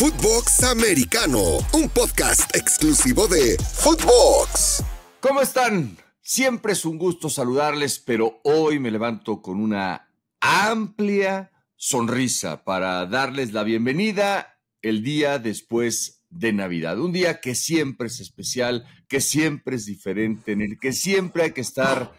Footbox Americano, un podcast exclusivo de Footbox. ¿Cómo están? Siempre es un gusto saludarles, pero hoy me levanto con una amplia sonrisa para darles la bienvenida el día después de Navidad. Un día que siempre es especial, que siempre es diferente, en el que siempre hay que estar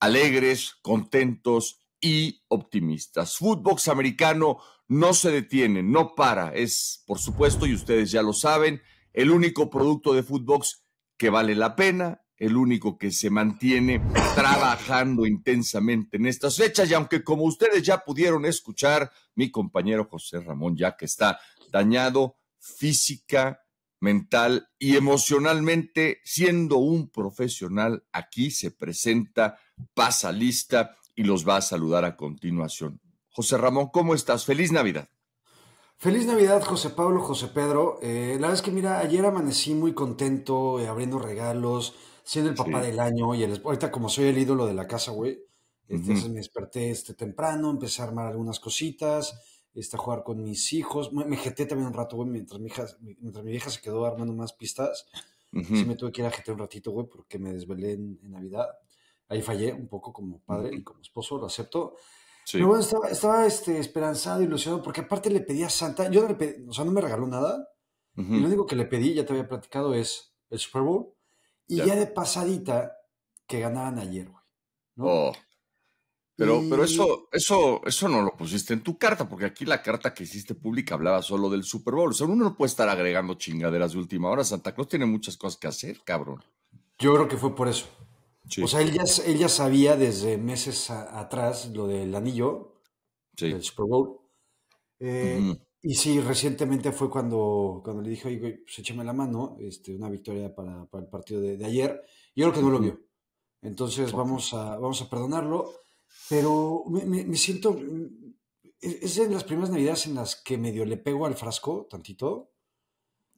alegres, contentos y optimistas. Footbox americano no se detiene, no para. Es, por supuesto, y ustedes ya lo saben, el único producto de Footbox que vale la pena, el único que se mantiene trabajando intensamente en estas fechas. Y aunque como ustedes ya pudieron escuchar, mi compañero José Ramón ya que está dañado física, mental y emocionalmente, siendo un profesional, aquí se presenta, pasa lista y los va a saludar a continuación. José Ramón, ¿cómo estás? Feliz Navidad. Feliz Navidad, José Pablo, José Pedro. Eh, la verdad es que, mira, ayer amanecí muy contento, eh, abriendo regalos, siendo el papá del año y ahorita como soy el ídolo de la casa, güey. Este, entonces me desperté este temprano, empecé a armar algunas cositas, está a jugar con mis hijos. Me, jeté también un rato, güey, mientras mi, hija, se quedó armando más pistas. Sí me tuve que ir a jetear un ratito, güey, porque me desvelé en, Navidad. Ahí fallé un poco como padre y como esposo, lo acepto estaba, este, esperanzado, ilusionado, porque aparte le pedí a Santa, yo no le pedí, o sea, no me regaló nada. y lo único que le pedí, ya te había platicado, es el Super Bowl. Y ya, de pasadita, que ganaban ayer, güey. ¿no? Oh. Pero, pero eso, eso, eso no lo pusiste en tu carta, porque aquí la carta que hiciste pública hablaba solo del Super Bowl. O sea, uno no puede estar agregando chingaderas de última hora. Santa Claus tiene muchas cosas que hacer, cabrón. Yo creo que fue por eso. O sea, él ya, sabía desde meses atrás lo del anillo del Super Bowl. Eh, y sí, recientemente fue cuando, cuando le dije, oye, pues échame la mano, este, una victoria para, el partido de, de, ayer. Yo creo que no lo vio. Entonces vamos, a, vamos a perdonarlo. Pero me, me siento. Es de las primeras navidades en las que medio le pego al frasco, tantito.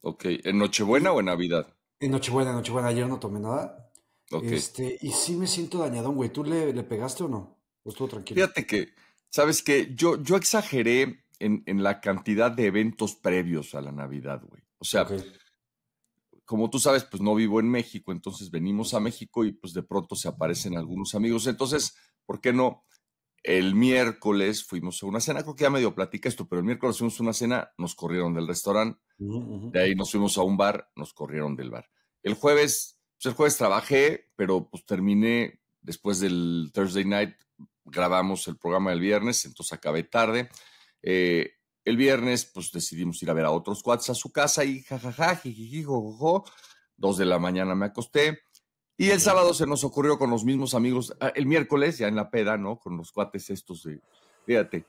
Ok, ¿en Nochebuena o en Navidad? En Nochebuena, en Nochebuena, ayer no tomé nada. Este, y sí me siento dañado, güey. ¿Tú le, pegaste o no? Pues estuvo tranquilo? Fíjate que, ¿sabes que Yo, yo exageré en, la cantidad de eventos previos a la Navidad, güey. O sea, como tú sabes, pues no vivo en México, entonces venimos a México y pues de pronto se aparecen algunos amigos. Entonces, ¿por qué no? El miércoles fuimos a una cena, creo que ya medio platica esto, pero el miércoles fuimos a una cena, nos corrieron del restaurante, de ahí nos fuimos a un bar, nos corrieron del bar. El jueves pues, el jueves trabajé, pero pues terminé después del Thursday night, grabamos el programa del viernes, entonces acabé tarde. Eh, el viernes, pues decidimos ir a ver a otros cuates a su casa y jajaja, jijiji, Dos de la mañana me acosté. Y el sábado se nos ocurrió con los mismos amigos, ah, el miércoles, ya en la peda, ¿no? Con los cuates estos de, fíjate,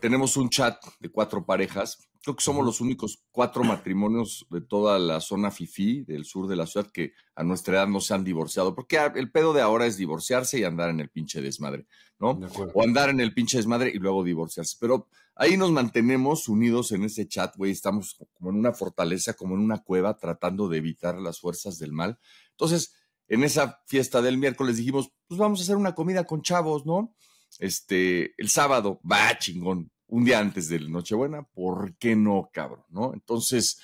tenemos un chat de cuatro parejas. Creo que somos los únicos cuatro matrimonios de toda la zona FIFI del sur de la ciudad que a nuestra edad no se han divorciado, porque el pedo de ahora es divorciarse y andar en el pinche desmadre, ¿no? o andar en el pinche desmadre y luego divorciarse. Pero ahí nos mantenemos unidos en ese chat, güey. Estamos como en una fortaleza, como en una cueva, tratando de evitar las fuerzas del mal. Entonces, en esa fiesta del miércoles dijimos, pues vamos a hacer una comida con chavos, ¿no? este, el sábado, va chingón, un día antes de Nochebuena, ¿por qué no, cabrón? ¿No? Entonces,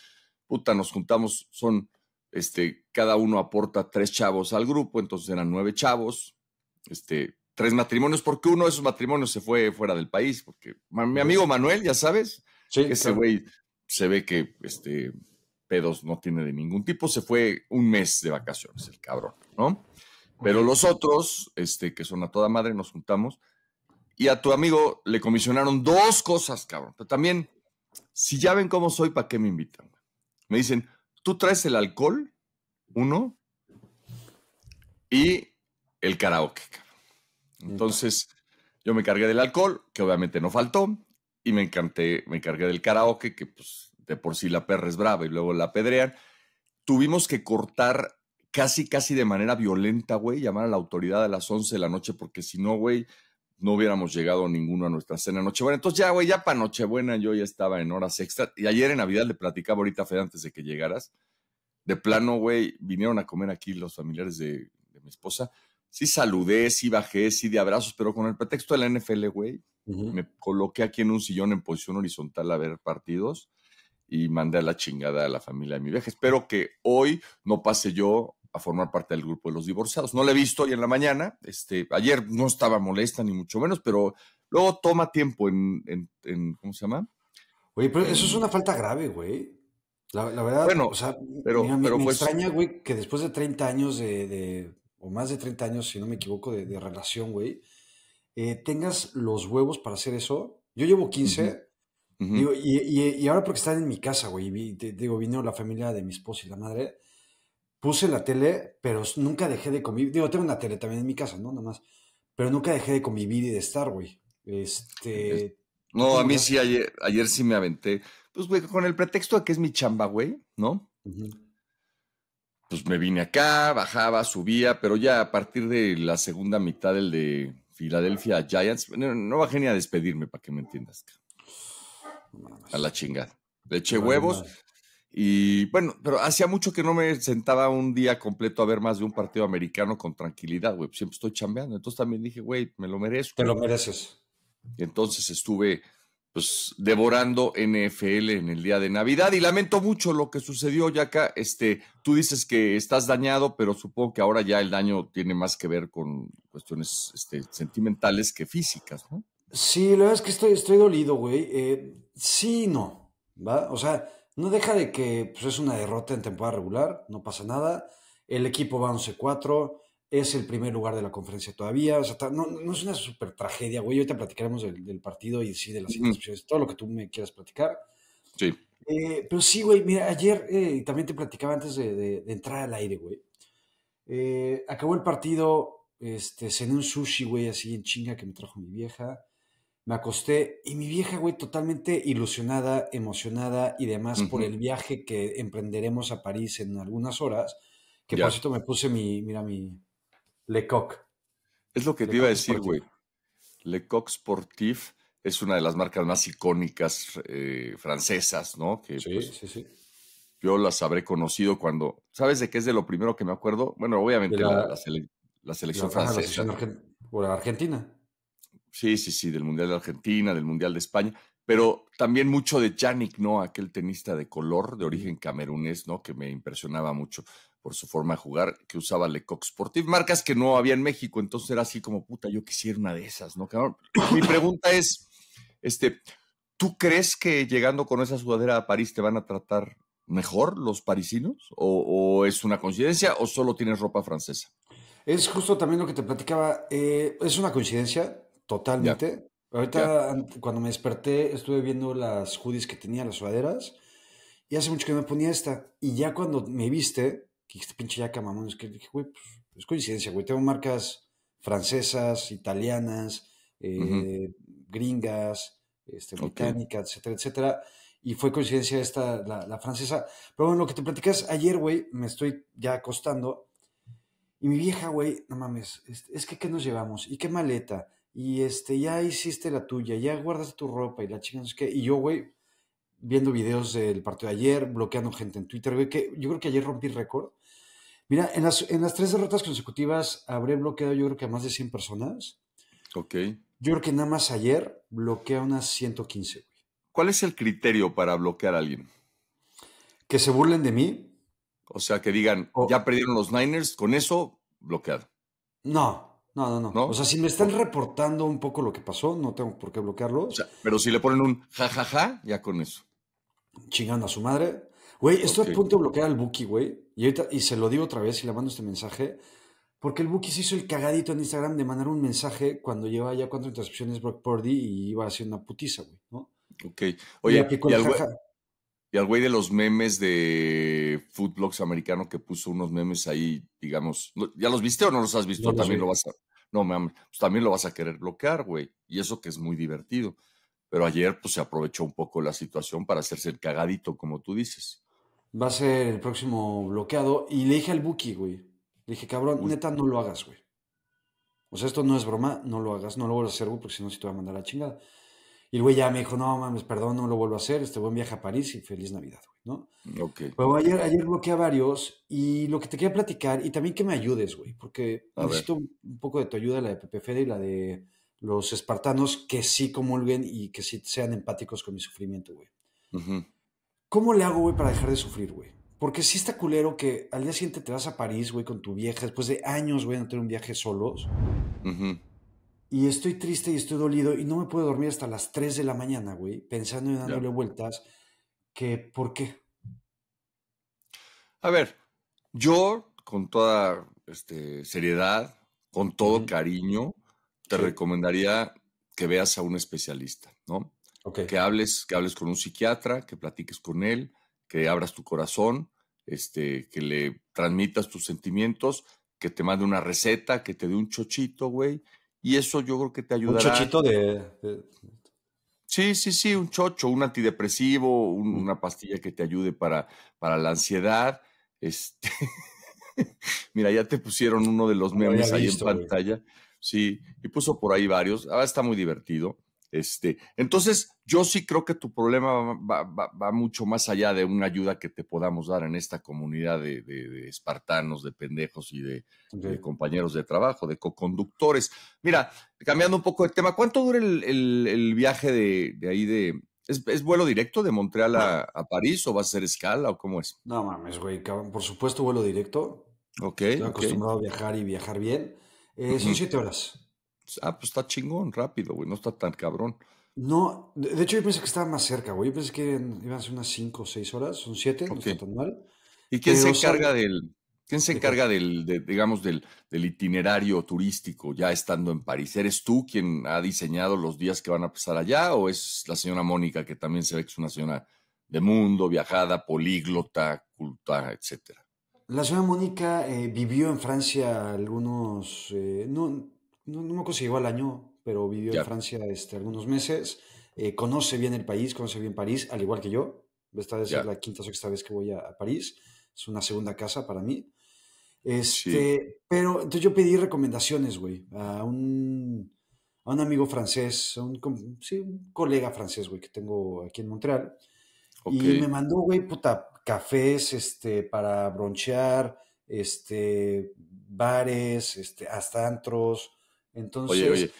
puta, nos juntamos, son, este, cada uno aporta tres chavos al grupo, entonces eran nueve chavos, este, tres matrimonios, porque uno de esos matrimonios se fue fuera del país, porque mi amigo Manuel, ya sabes, ese güey se ve que, este, pedos no tiene de ningún tipo, se fue un mes de vacaciones, el cabrón, ¿no? Pero los otros, este, que son a toda madre, nos juntamos y a tu amigo le comisionaron dos cosas, cabrón. Pero también, si ya ven cómo soy, ¿para qué me invitan? Me dicen, tú traes el alcohol, uno, y el karaoke, cabrón. Entonces, yo me cargué del alcohol, que obviamente no faltó, y me encanté, me cargué del karaoke, que pues de por sí la perra es brava y luego la pedrean. Tuvimos que cortar casi, casi de manera violenta, güey, llamar a la autoridad a las 11 de la noche, porque si no, güey, no hubiéramos llegado ninguno a nuestra cena de Nochebuena. Entonces ya, güey, ya para Nochebuena yo ya estaba en horas extra. Y ayer en Navidad le platicaba ahorita, Fede, antes de que llegaras. De plano, güey, vinieron a comer aquí los familiares de, mi esposa. Sí saludé, sí bajé, sí de abrazos, pero con el pretexto de la NFL, güey, me coloqué aquí en un sillón en posición horizontal a ver partidos y mandé a la chingada a la familia de mi vieja. Espero que hoy no pase yo a formar parte del grupo de los divorciados. No la he visto hoy en la mañana, este, ayer no estaba molesta ni mucho menos, pero luego toma tiempo en, ¿cómo se llama? Oye, pero eso es una falta grave, güey. La, verdad, o sea, pero, me, pues extraña, güey, que después de 30 años de, o más de 30 años, si no me equivoco, de, relación, güey, eh, tengas los huevos para hacer eso. Yo llevo 15, y, ahora porque están en mi casa, güey, digo, vino la familia de mi esposa y la madre, puse la tele, pero nunca dejé de convivir. Digo, tengo una tele también en mi casa, ¿no? nomás. más. Pero nunca dejé de convivir y de estar, güey. Este. No, a mí sí, ayer, ayer sí me aventé. Pues, güey, con el pretexto de que es mi chamba, güey, ¿no? Pues me vine acá, bajaba, subía, pero ya a partir de la segunda mitad del de Filadelfia Giants, no, no bajé ni a despedirme, para que me entiendas. A la chingada. Le eché huevos, y bueno, pero hacía mucho que no me sentaba un día completo a ver más de un partido americano con tranquilidad, güey. Pues, siempre estoy chambeando. Entonces también dije, güey, me lo merezco. Te lo mereces. entonces estuve pues devorando NFL en el día de Navidad y lamento mucho lo que sucedió, ya acá, este, tú dices que estás dañado, pero supongo que ahora ya el daño tiene más que ver con cuestiones este, sentimentales que físicas, ¿no? Sí, la verdad es que estoy, estoy dolido, güey. Eh, sí, no, ¿va? O sea, no deja de que pues, es una derrota en temporada regular, no pasa nada. El equipo va 11-4, es el primer lugar de la conferencia todavía. no, es una super tragedia, güey. te platicaremos del, partido y sí, de las siguientes todo lo que tú me quieras platicar. Sí. Eh, pero sí, güey, mira, ayer eh, también te platicaba antes de, entrar al aire, güey. Eh, acabó el partido, este, cené un sushi, güey, así en chinga que me trajo mi vieja me acosté y mi vieja, güey, totalmente ilusionada, emocionada y demás por el viaje que emprenderemos a París en algunas horas. Que por cierto me puse mi, mira, mi Lecoq. Es lo que te iba a decir, güey. Lecoq Sportif es una de las marcas más icónicas eh, francesas, ¿no? sí, pues, sí, sí. Yo las habré conocido cuando. ¿Sabes de qué es de lo primero que me acuerdo? Bueno, obviamente la, selección francesa. la, selección francesa. Argentina. Sí, sí, sí, del Mundial de Argentina, del Mundial de España, pero también mucho de Yannick, ¿no? Aquel tenista de color de origen camerunés, ¿no? Que me impresionaba mucho por su forma de jugar, que usaba Lecoq Sportif, marcas que no había en México, entonces era así como, puta, yo quisiera una de esas, ¿no? Mi pregunta es, este, ¿tú crees que llegando con esa sudadera a París te van a tratar mejor los parisinos? ¿O, es una coincidencia o solo tienes ropa francesa? Es justo también lo que te platicaba, eh, es una coincidencia, Totalmente. Ahorita, cuando me desperté, estuve viendo las hoodies que tenía, las sudaderas. Y hace mucho que no me ponía esta. Y ya cuando me viste, que este pinche yaca, mamón, es que dije, güey, pues, es coincidencia, güey. Tengo marcas francesas, italianas, eh, gringas, este, británicas, etcétera, etcétera. Y fue coincidencia esta, la, francesa. Pero bueno, lo que te platicas ayer, güey, me estoy ya acostando. Y mi vieja, güey, no mames, es que ¿qué nos llevamos? ¿Y qué maleta? y este, ya hiciste la tuya, ya guardaste tu ropa y la chica, no Y yo, güey, viendo videos del partido de ayer, bloqueando gente en Twitter, güey, que yo creo que ayer rompí récord. Mira, en las, tres derrotas consecutivas habré bloqueado yo creo que a más de 100 personas. Ok. Yo creo que nada más ayer bloqueé a unas 115, güey. ¿Cuál es el criterio para bloquear a alguien? Que se burlen de mí. O sea, que digan, ya perdieron los Niners, con eso bloqueado. No, no, no, no, O sea, si me están reportando un poco lo que pasó, no tengo por qué bloquearlo. pero si le ponen un jajaja, ja, ja, ya con eso. Chingando a su madre. Güey, estoy es a punto de bloquear al Buki, güey. Y ahorita, y se lo digo otra vez y le mando este mensaje. Porque el Buki se hizo el cagadito en Instagram de mandar un mensaje cuando llevaba ya cuatro intercepciones Brock Purdy y iba haciendo una putiza, güey, ¿no? Ok. Oye, y, y, y al güey de los memes de Footblocks americano que puso unos memes ahí, digamos. ¿Ya los viste o no los has visto? también lo vas a. No, pues también lo vas a querer bloquear, güey. Y eso que es muy divertido. Pero ayer, pues se aprovechó un poco la situación para hacerse el cagadito, como tú dices. Va a ser el próximo bloqueado. Y le dije al Buki, güey. Le dije, cabrón, neta, no lo hagas, güey. O sea, esto no es broma, no lo hagas, no lo vuelvas a hacer, güey, porque si no, si te voy a mandar la chingada. Y el güey ya me dijo, no mames, perdón, no lo vuelvo a hacer, este buen viaje a París y feliz Navidad, güey, ¿no? Ok. Pero ayer, bloqueé a varios y lo que te quería platicar, y también que me ayudes, güey, porque necesito un poco de tu ayuda, la de Pepe Fede y la de los espartanos que sí comulguen y que sí sean empáticos con mi sufrimiento, güey. ¿Cómo le hago, güey, para dejar de sufrir, güey? Porque sí está culero que al día siguiente te vas a París, güey, con tu vieja, después de años, güey, no tener un viaje solos. Y estoy triste y estoy dolido y no me puedo dormir hasta las 3 de la mañana, güey, pensando y dándole vueltas que por qué. A ver, yo con toda este, seriedad, con todo cariño, te recomendaría que veas a un especialista, ¿no? Que hables, que hables con un psiquiatra, que platiques con él, que abras tu corazón, este, que le transmitas tus sentimientos, que te mande una receta, que te dé un chochito, güey, y eso yo creo que te ayudará. Un chochito de, Sí, sí, sí, un chocho, un antidepresivo, mm. una pastilla que te ayude para, para la ansiedad. Este... Mira, ya te pusieron uno de los memes ahí en pantalla. Sí, y puso por ahí varios. Ahora está muy divertido. Este, entonces, yo sí creo que tu problema va, mucho más allá de una ayuda que te podamos dar en esta comunidad de, espartanos, de pendejos y de, compañeros de trabajo, de coconductores. Mira, cambiando un poco de tema, ¿cuánto dura el, viaje de, ahí de... ¿es, vuelo directo de Montreal a, París o va a ser escala o cómo es? No mames, güey, Por supuesto, vuelo directo. Ok. Estoy acostumbrado a viajar y viajar bien. Eh, son siete horas ah, pues está chingón, rápido, güey, no está tan cabrón. No, de hecho yo pensé que estaba más cerca, güey. Yo pensé que iban a ser unas 5 o 6 horas, son 7, no está tan mal. ¿Y quién se encarga del, quién se encarga del, digamos, del, itinerario turístico ya estando en París? ¿Eres tú quien ha diseñado los días que van a pasar allá o es la señora Mónica que también se ve que es una señora de mundo, viajada, políglota, culta, etcétera? La señora Mónica eh, vivió en Francia algunos, eh, no, no me consiguió al año, pero vivió en Francia este, algunos meses. Eh, conoce bien el país, conoce bien París, al igual que yo. Esta vez es la quinta o sexta vez que voy a, París. Es una segunda casa para mí. Este, Pero entonces yo pedí recomendaciones, güey, a un, a un amigo francés, un, colega francés, güey, que tengo aquí en Montreal. Y me mandó, güey, puta, cafés este, para bronchear, este, bares, este, hasta antros, entonces. Oye, oye.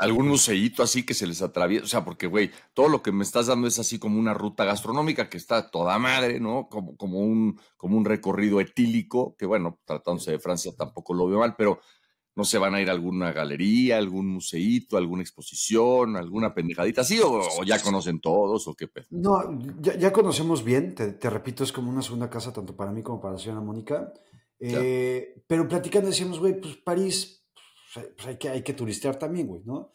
¿Algún museíto así que se les atraviesa? O sea, porque, güey, todo lo que me estás dando es así como una ruta gastronómica que está toda madre, ¿no? Como, como, un, como un recorrido etílico, que bueno, tratándose de Francia tampoco lo veo mal, pero no se van a ir a alguna galería, algún museíto, alguna exposición, alguna pendejadita así, o, ya conocen todos, o qué pedo. No, ya, conocemos bien, te, repito, es como una segunda casa tanto para mí como para la señora Mónica. Eh, pero platicando decíamos, güey, pues París pues, pues, hay, que, hay que turistear también, güey, ¿no?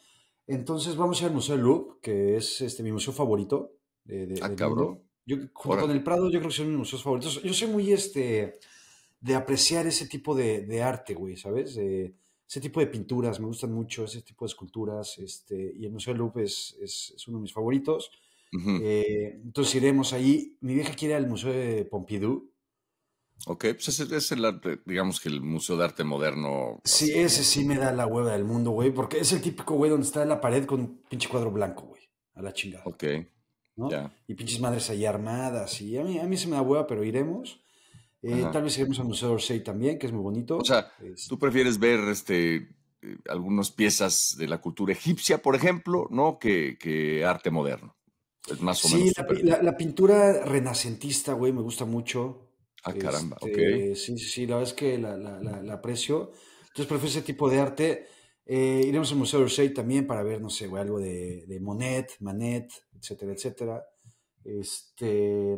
Entonces vamos al Museo del Louvre, que es este, mi museo favorito de, de, ah, cabrón. con el Prado, yo creo que son mis museos favoritos. Yo soy muy este, de apreciar ese tipo de, de arte, güey, ¿sabes? ese tipo de pinturas me gustan mucho, ese tipo de esculturas, este, y el Museo del Louvre es, es, uno de mis favoritos. Eh, entonces iremos ahí. Mi vieja quiere ir al Museo de Pompidou, Ok, pues ese es el digamos que el Museo de Arte Moderno. Sí, eh, ese sí me da la hueva del mundo, güey, porque es el típico, güey, donde está la pared con un pinche cuadro blanco, güey, a la chingada. Ok. ¿no? Y pinches madres ahí armadas, y a mí, a mí se me da hueva, pero iremos. Eh, tal vez iremos al Museo Orsay también, que es muy bonito. O sea, tú prefieres ver este, eh, algunas piezas de la cultura egipcia, por ejemplo, ¿no? Que, arte moderno. Es más o menos. Sí, la pintura renacentista, güey, me gusta mucho. Ah, caramba, ok. Este, sí, sí, la verdad es que la, aprecio. Entonces prefiero ese tipo de arte. Eh, iremos al Museo de Orsay también para ver, no sé, güey, algo de, Monet, Manet, etcétera, etcétera. Este,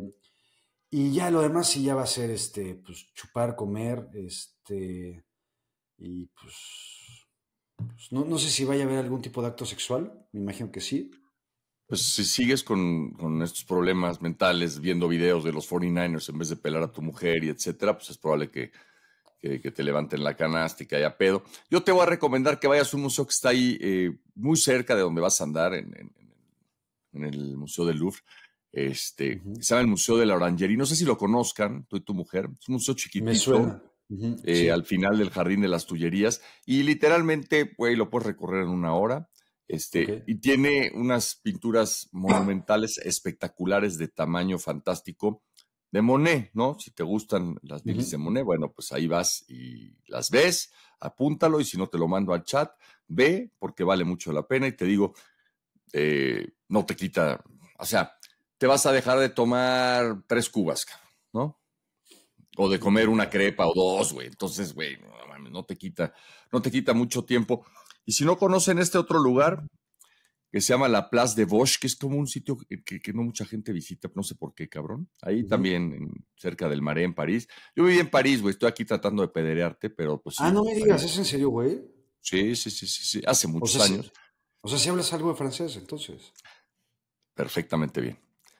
y ya lo demás sí ya va a ser, este, pues, chupar, comer, este, y pues, pues no, no sé si vaya a haber algún tipo de acto sexual, me imagino que sí. Pues si sigues con, estos problemas mentales, viendo videos de los 49ers en vez de pelar a tu mujer y etcétera, pues es probable que, te levanten la canasta y que haya pedo. Yo te voy a recomendar que vayas a un museo que está ahí eh, muy cerca de donde vas a andar, en, en, el Museo del Louvre. Este, uh el Museo de la Orangería. No sé si lo conozcan, tú y tu mujer. Es un museo chiquitito. Eh, al final del Jardín de las Tullerías. Y literalmente, güey, lo puedes recorrer en una hora este, Y tiene unas pinturas monumentales espectaculares de tamaño fantástico de Monet, ¿no? Si te gustan las milis de Monet, bueno, pues ahí vas y las ves, apúntalo y si no te lo mando al chat, ve porque vale mucho la pena y te digo, eh, no te quita, o sea, te vas a dejar de tomar tres cubas, ¿no? O de comer una crepa o dos, güey. Entonces, güey, no te quita, no te quita mucho tiempo. Y si no conocen este otro lugar, que se llama la Place de Bosch, que es como un sitio que, no mucha gente visita, no sé por qué, cabrón. Ahí también, cerca del Maré, en París. Yo viví en París, güey, estoy aquí tratando de pederearte, pero pues... Ah, no me digas, ¿es en serio, güey? Sí, sí, sí, sí, hace muchos años. o sea, si hablas algo de francés, entonces. Perfectamente bien.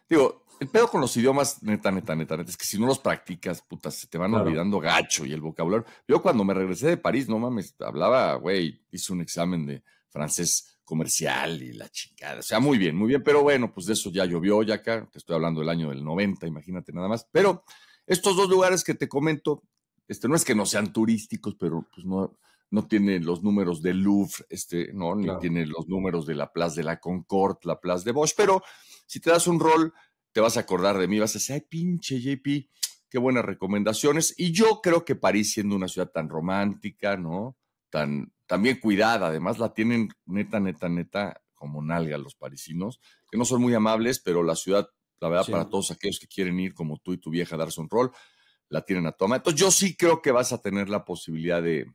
Digo, el pedo con los idiomas, neta, neta, neta, neta, es que si no los practicas, puta, se te van olvidando gacho y el vocabulario. Yo cuando me regresé de París, no mames, hablaba, güey, hice un examen de francés comercial y la chingada. O sea, muy bien, muy bien, pero bueno, pues de eso ya llovió, ya acá, te estoy hablando del año del 90, imagínate nada más. Pero estos dos lugares que te comento, este, no es que no sean turísticos, pero pues no, no tiene los números del Louvre, este, no, ni tiene los números de la Place de la Concorde, la Place de Bosch, pero si te das un rol te vas a acordar de mí, vas a decir, ay, pinche JP, qué buenas recomendaciones. Y yo creo que París, siendo una ciudad tan romántica, ¿no? Tan, cuidada, además la tienen neta, neta, neta, como nalga los parisinos, que no son muy amables, pero la ciudad, la verdad, para todos aquellos que quieren ir como tú y tu vieja a darse un rol, la tienen a toma. Entonces yo sí creo que vas a tener la posibilidad de,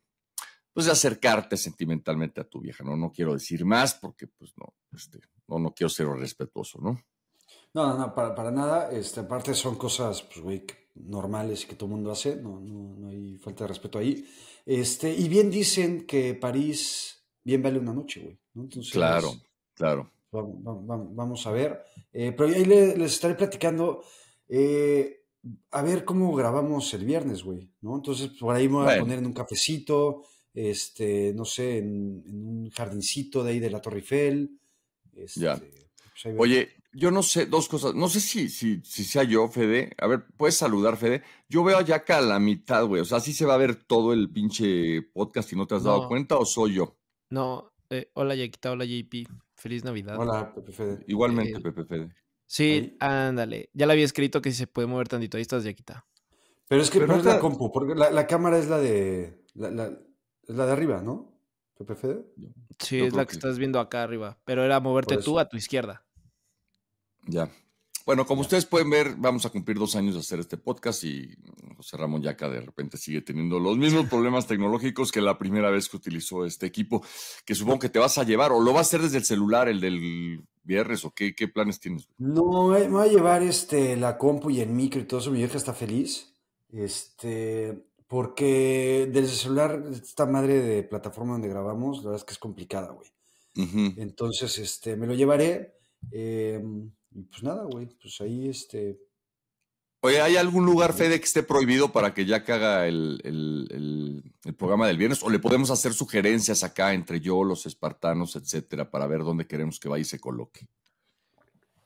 pues, acercarte sentimentalmente a tu vieja, ¿no? No quiero decir más porque, pues, no, este, no, no quiero ser respetuoso, ¿no? No, no, no, para, para nada. Este, aparte son cosas, pues, güey, normales que todo el mundo hace. No, no, hay falta de respeto ahí. Este, y bien dicen que París bien vale una noche, güey. Entonces, claro, claro. Vamos, a ver. Eh, pero ahí les, estaré platicando. Eh, a ver cómo grabamos el viernes, güey, ¿no? Entonces, por ahí me voy a poner en un cafecito, este, no sé, en, un jardincito de ahí de la Torre Eiffel. Este, ya. Pues, Oye, yo no sé, dos cosas. No sé si, si, si sea yo, Fede. A ver, puedes saludar, Fede. Yo veo ya acá a la mitad, güey. O sea, así se va a ver todo el pinche podcast y no te has dado cuenta o soy yo. No, eh, hola Yaquita, hola JP. Feliz Navidad. Hola, Pepe Fede. Igualmente, eh, Pepe Fede. Sí, ándale. Ya le había escrito que se puede mover tantito. Ahí estás, Yaquita. Pero es que la compu, porque la, cámara es la de. La, de arriba, ¿no? ¿Pepe Fede? Sí, es la que, estás viendo acá arriba. Pero era moverte tú a tu izquierda. Ya. Bueno, como ustedes pueden ver, vamos a cumplir dos años de hacer este podcast y José Ramón Yaca de repente sigue teniendo los mismos problemas tecnológicos que la primera vez que utilizó este equipo, que supongo que te vas a llevar o lo vas a hacer desde el celular, el del viernes o qué, qué planes tienes. No, eh, me voy a llevar este, la compu y el micro y todo eso, mi vieja está feliz, este, porque desde el celular, esta madre de plataforma donde grabamos, la verdad es que es complicada, güey. Entonces, este, me lo llevaré. Em, y pues nada, güey, pues ahí este. Oye, ¿hay algún pues, lugar, Fede, que esté prohibido para que ya haga el, programa del viernes? ¿O le podemos hacer sugerencias acá entre yo, los espartanos, etcétera, para ver dónde queremos que vaya y se coloque?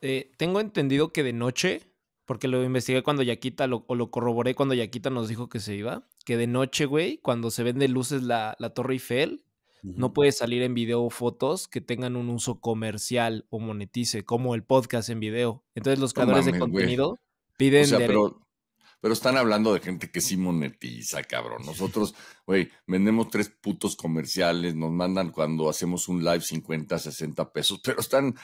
Eh, tengo entendido que de noche, porque lo investigué cuando Yaquita, lo, o lo corroboré cuando Yaquita nos dijo que se iba, que de noche, güey, cuando se vende luces la Torre Eiffel, no puede salir en video fotos que tengan un uso comercial o monetice, como el podcast en video. Entonces los creadores de contenido piden... pero, están hablando de gente que sí monetiza, cabrón. Nosotros, güey, vendemos tres putos comerciales, nos mandan cuando hacemos un live 50, 60 pesos, pero están...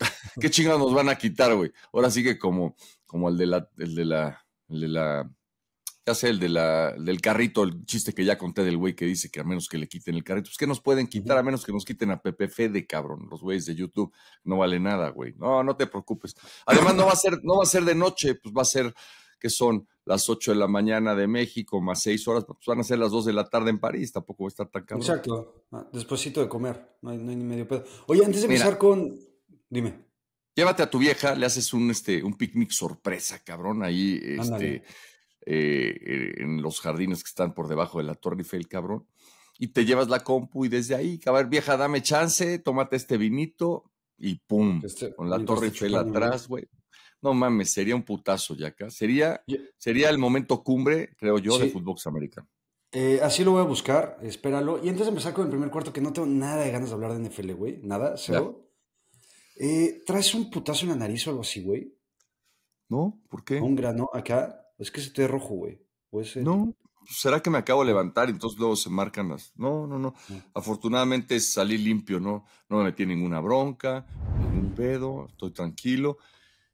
¿Qué chingados nos van a quitar, güey? Ahora sí que como, como el de la... El de la, el de la ya sé, el de la, del carrito, el chiste que ya conté del güey que dice que a menos que le quiten el carrito, pues que nos pueden quitar? A menos que nos quiten a Pepe Fede, cabrón. Los güeyes de YouTube no vale nada, güey. No, no te preocupes. Además, no va a ser, no va a ser de noche, pues va a ser que son las 8 de la mañana de México más 6 horas, pues van a ser las 2 de la tarde en París, tampoco va a estar tan cabrón. Exacto, ah, despuésito de comer, no hay, ni medio pedo. Oye, antes de empezar con... Dime. Llévate a tu vieja, le haces un, este, un picnic sorpresa, cabrón, ahí, este eh, eh, en los jardines que están por debajo de la Torre Eiffel, cabrón. Y te llevas la compu y desde ahí, cabrón, vieja, dame chance, tómate este vinito y pum, este, con la Torre Eiffel atrás, güey. No mames, sería un putazo, ya acá. Sería, sería el momento cumbre, creo yo, de fútbol americano. Eh, así lo voy a buscar, espéralo. Y entonces de empezar con el primer cuarto, que no tengo nada de ganas de hablar de NFL, güey. Nada, cero. ¿Traes un putazo en la nariz o algo así, güey? No, ¿por qué? Un grano acá. Es que se te rojo, güey. No, pues, será que me acabo de levantar y entonces luego se marcan las. No, no, no. Mm. Afortunadamente salí limpio, ¿no? No me metí ninguna bronca, ningún pedo, estoy tranquilo.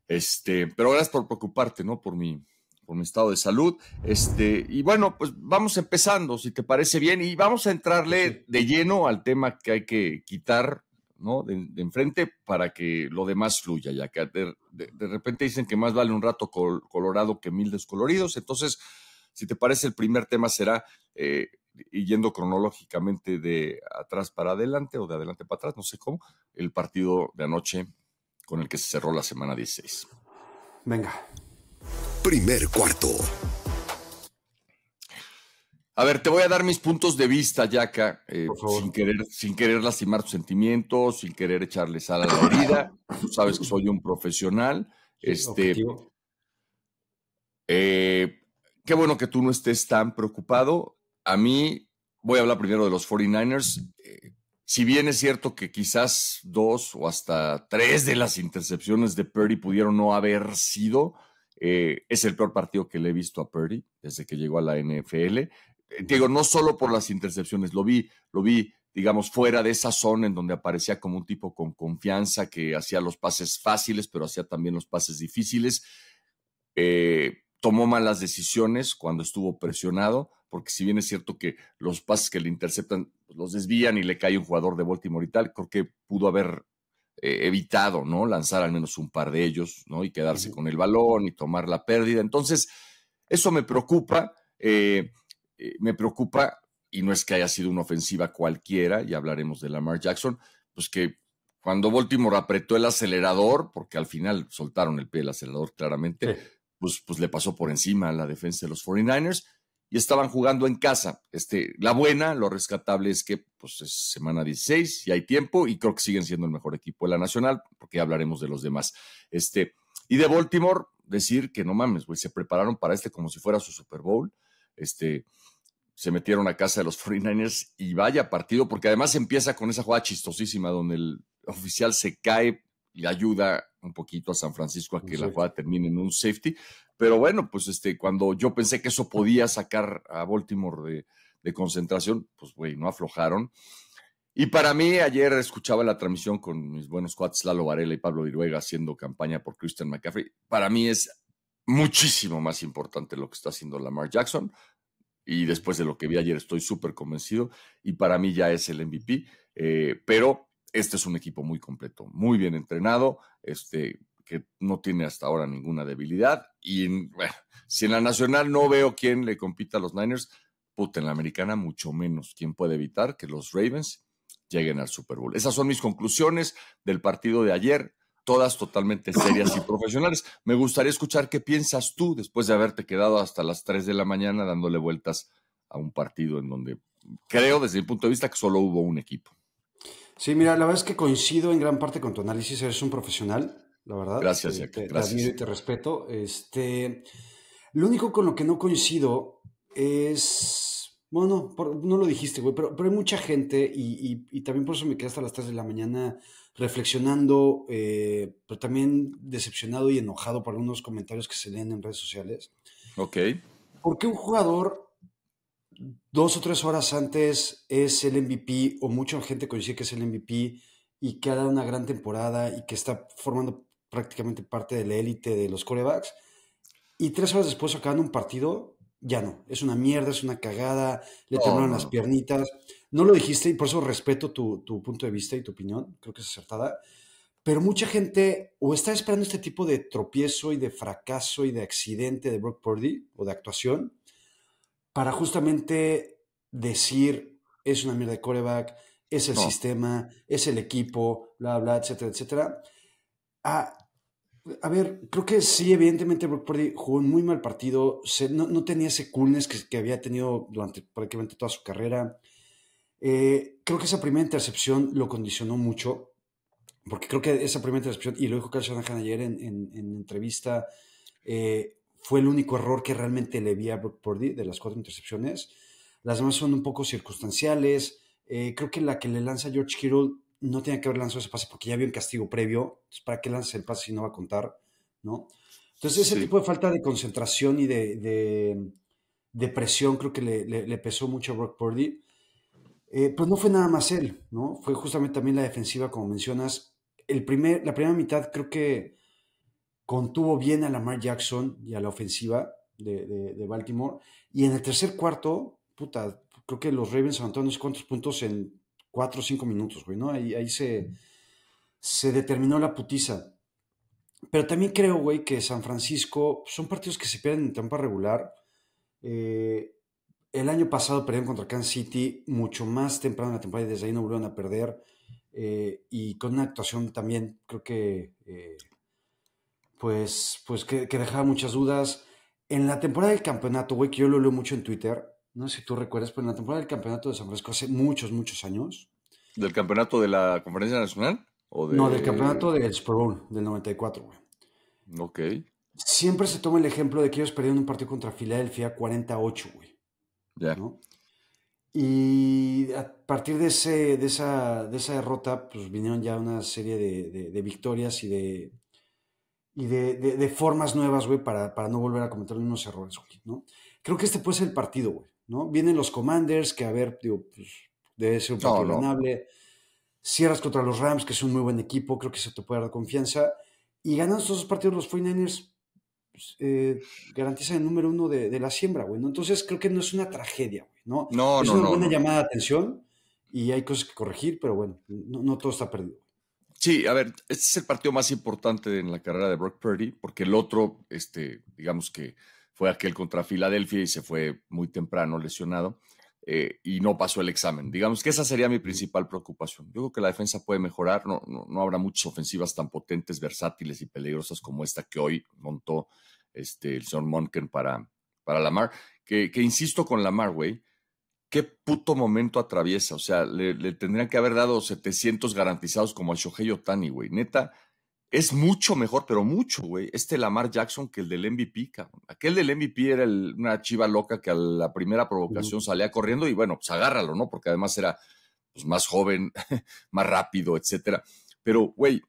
Este, pero gracias por preocuparte, ¿no? Por mi, por mi estado de salud. Este, y bueno, pues vamos empezando, si te parece bien, y vamos a entrarle de lleno al tema que hay que quitar de, enfrente para que lo demás fluya, ya que de, repente dicen que más vale un rato colorado que mil descoloridos. Entonces, si te parece, el primer tema será eh, yendo cronológicamente de atrás para adelante o de adelante para atrás, no sé cómo, el partido de anoche con el que se cerró la semana 16. Venga. Primer cuarto. A ver, te voy a dar mis puntos de vista, Yaka, eh, sin, querer, sin querer lastimar tus sentimientos, sin querer echarles sal a la vida Tú sabes que soy un profesional. Este, eh, qué bueno que tú no estés tan preocupado. A mí, voy a hablar primero de los 49ers. Eh, si bien es cierto que quizás dos o hasta tres de las intercepciones de Purdy pudieron no haber sido, es el peor partido que le he visto a Purdy desde que llegó a la NFL digo, no solo por las intercepciones, lo vi, lo vi, digamos, fuera de esa zona en donde aparecía como un tipo con confianza que hacía los pases fáciles, pero hacía también los pases difíciles. Eh, tomó malas decisiones cuando estuvo presionado, porque si bien es cierto que los pases que le interceptan pues, los desvían y le cae un jugador de Baltimore y tal, creo que pudo haber eh, evitado, ¿no? Lanzar al menos un par de ellos, ¿no? Y quedarse con el balón y tomar la pérdida. Entonces, eso me preocupa. Eh, eh, me preocupa, y no es que haya sido una ofensiva cualquiera, ya hablaremos de Lamar Jackson, pues que cuando Baltimore apretó el acelerador, porque al final soltaron el pie del acelerador claramente, pues, pues le pasó por encima a la defensa de los 49ers y estaban jugando en casa. Este, la buena, lo rescatable es que pues, es semana 16 y hay tiempo y creo que siguen siendo el mejor equipo de la nacional, porque ya hablaremos de los demás. Este, y de Baltimore, decir que no mames, güey, se prepararon para este como si fuera su Super Bowl. Este, se metieron a casa de los 49ers y vaya partido, porque además empieza con esa jugada chistosísima donde el oficial se cae y ayuda un poquito a San Francisco a que la jugada termine en un safety. Pero bueno, pues este, cuando yo pensé que eso podía sacar a Baltimore de, concentración, pues güey, no aflojaron. Y para mí, ayer escuchaba la transmisión con mis buenos cuates Lalo Varela y Pablo Viruega haciendo campaña por Christian McCaffrey. Para mí es muchísimo más importante lo que está haciendo Lamar Jackson y después de lo que vi ayer estoy súper convencido y para mí ya es el MVP. Eh, pero este es un equipo muy completo, muy bien entrenado, este, que no tiene hasta ahora ninguna debilidad. Y si en la nacional no veo quién le compita a los Niners, puta, en la americana mucho menos. ¿Quién puede evitar que los Ravens lleguen al Super Bowl? Esas son mis conclusiones del partido de ayer todas totalmente serias y profesionales. Me gustaría escuchar qué piensas tú después de haberte quedado hasta las 3 de la mañana dándole vueltas a un partido en donde creo desde mi punto de vista que solo hubo un equipo. Sí, mira, la verdad es que coincido en gran parte con tu análisis, eres un profesional, la verdad. Gracias, eh, te, gracias. Te y te respeto. Este, lo único con lo que no coincido es, bueno, no, lo dijiste, güey, pero, pero hay mucha gente y, y también por eso me quedé hasta las 3 de la mañana reflexionando, eh, pero también decepcionado y enojado por algunos comentarios que se leen en redes sociales. Ok. ¿Por qué un jugador dos o tres horas antes es el MVP o mucha gente coincide que es el MVP y que ha dado una gran temporada y que está formando prácticamente parte de la élite de los corebacks? Y tres horas después acaban un partido, ya no. Es una mierda, es una cagada, le oh, las piernitas. No lo dijiste y por eso respeto tu, tu punto de vista y tu opinión, creo que es acertada, pero mucha gente o está esperando este tipo de tropiezo y de fracaso y de accidente de Brock Purdy o de actuación para justamente decir es una mierda de coreback, es el sistema, es el equipo, bla, bla, etcétera, etcétera. Ah, a ver, creo que sí, evidentemente Brock Purdy jugó un muy mal partido, no, tenía ese coolness que, que, había tenido durante prácticamente toda su carrera, eh, creo que esa primera intercepción lo condicionó mucho, porque creo que esa primera intercepción, y lo dijo Carl Shanahan ayer en, en, entrevista, eh, fue el único error que realmente le vi a Brock Purdy de las cuatro intercepciones. Las demás son un poco circunstanciales. Eh, creo que la que le lanza George Kittle no tenía que haber lanzado ese pase porque ya había un castigo previo. Entonces, ¿para qué lanza el pase si no va a contar? ¿No? Entonces, ese tipo de falta de concentración y de, de, presión creo que le, le, le, pesó mucho a Brock Purdy. Eh, pues no fue nada más él, ¿no? Fue justamente también la defensiva, como mencionas. El primer, la primera mitad creo que contuvo bien a Lamar Jackson y a la ofensiva de, Baltimore. Y en el tercer cuarto, puta, creo que los Ravens levantaron unos cuantos puntos en cuatro o cinco minutos, güey, ¿no? Ahí, se, se determinó la putiza. Pero también creo, güey, que San Francisco son partidos que se pierden en trampa regular. Eh, el año pasado perdieron contra Kansas City mucho más temprano en la temporada y desde ahí no volvieron a perder. Eh, y con una actuación también, creo que, eh, pues, pues que, dejaba muchas dudas. En la temporada del campeonato, güey, que yo lo leo mucho en Twitter, no sé si tú recuerdas, pero en la temporada del campeonato de San Francisco hace muchos, muchos años. ¿Del campeonato de la Conferencia Nacional? ¿O No, del campeonato del Super Bowl del 94, güey. Ok. Siempre se toma el ejemplo de que ellos perdieron un partido contra Filadelfia 48, güey. Y a partir de, de, esa, derrota, pues vinieron ya una serie de, victorias y de, y de, formas nuevas, güey, para, para, no volver a cometer los mismos errores, ¿no? Creo que este puede ser el partido, güey, ¿no? Vienen los Commanders, que a ver, digo, pues debe ser un partido ganable. Cierras contra los Rams, que es un muy buen equipo, creo que se te puede dar confianza. Y ganan estos dos partidos los 49ers pues, eh, garantiza el número uno de, la siembra, bueno, Entonces creo que no es una tragedia, güey, ¿no? es una buena llamada de atención y hay cosas que corregir, pero bueno, no, todo está perdido. Sí, a ver, este es el partido más importante en la carrera de Brock Purdy, porque el otro, este, digamos que fue aquel contra Filadelfia y se fue muy temprano lesionado. Eh, y no pasó el examen. Digamos que esa sería mi principal preocupación. Yo creo que la defensa puede mejorar, no, no, habrá muchas ofensivas tan potentes, versátiles y peligrosas como esta que hoy montó este, el señor Monken para, para Lamar, que, que insisto con Lamar, güey, qué puto momento atraviesa, o sea, le, tendrían que haber dado 700 garantizados como al Shohei Otani, güey, neta, es mucho mejor, pero mucho, güey, este Lamar Jackson que el del MVP, cabrón. Aquel del MVP era una chiva loca que a la primera provocación salía corriendo y bueno, pues agárralo, ¿no? Porque además era pues, más joven, más rápido, etcétera. Pero, güey,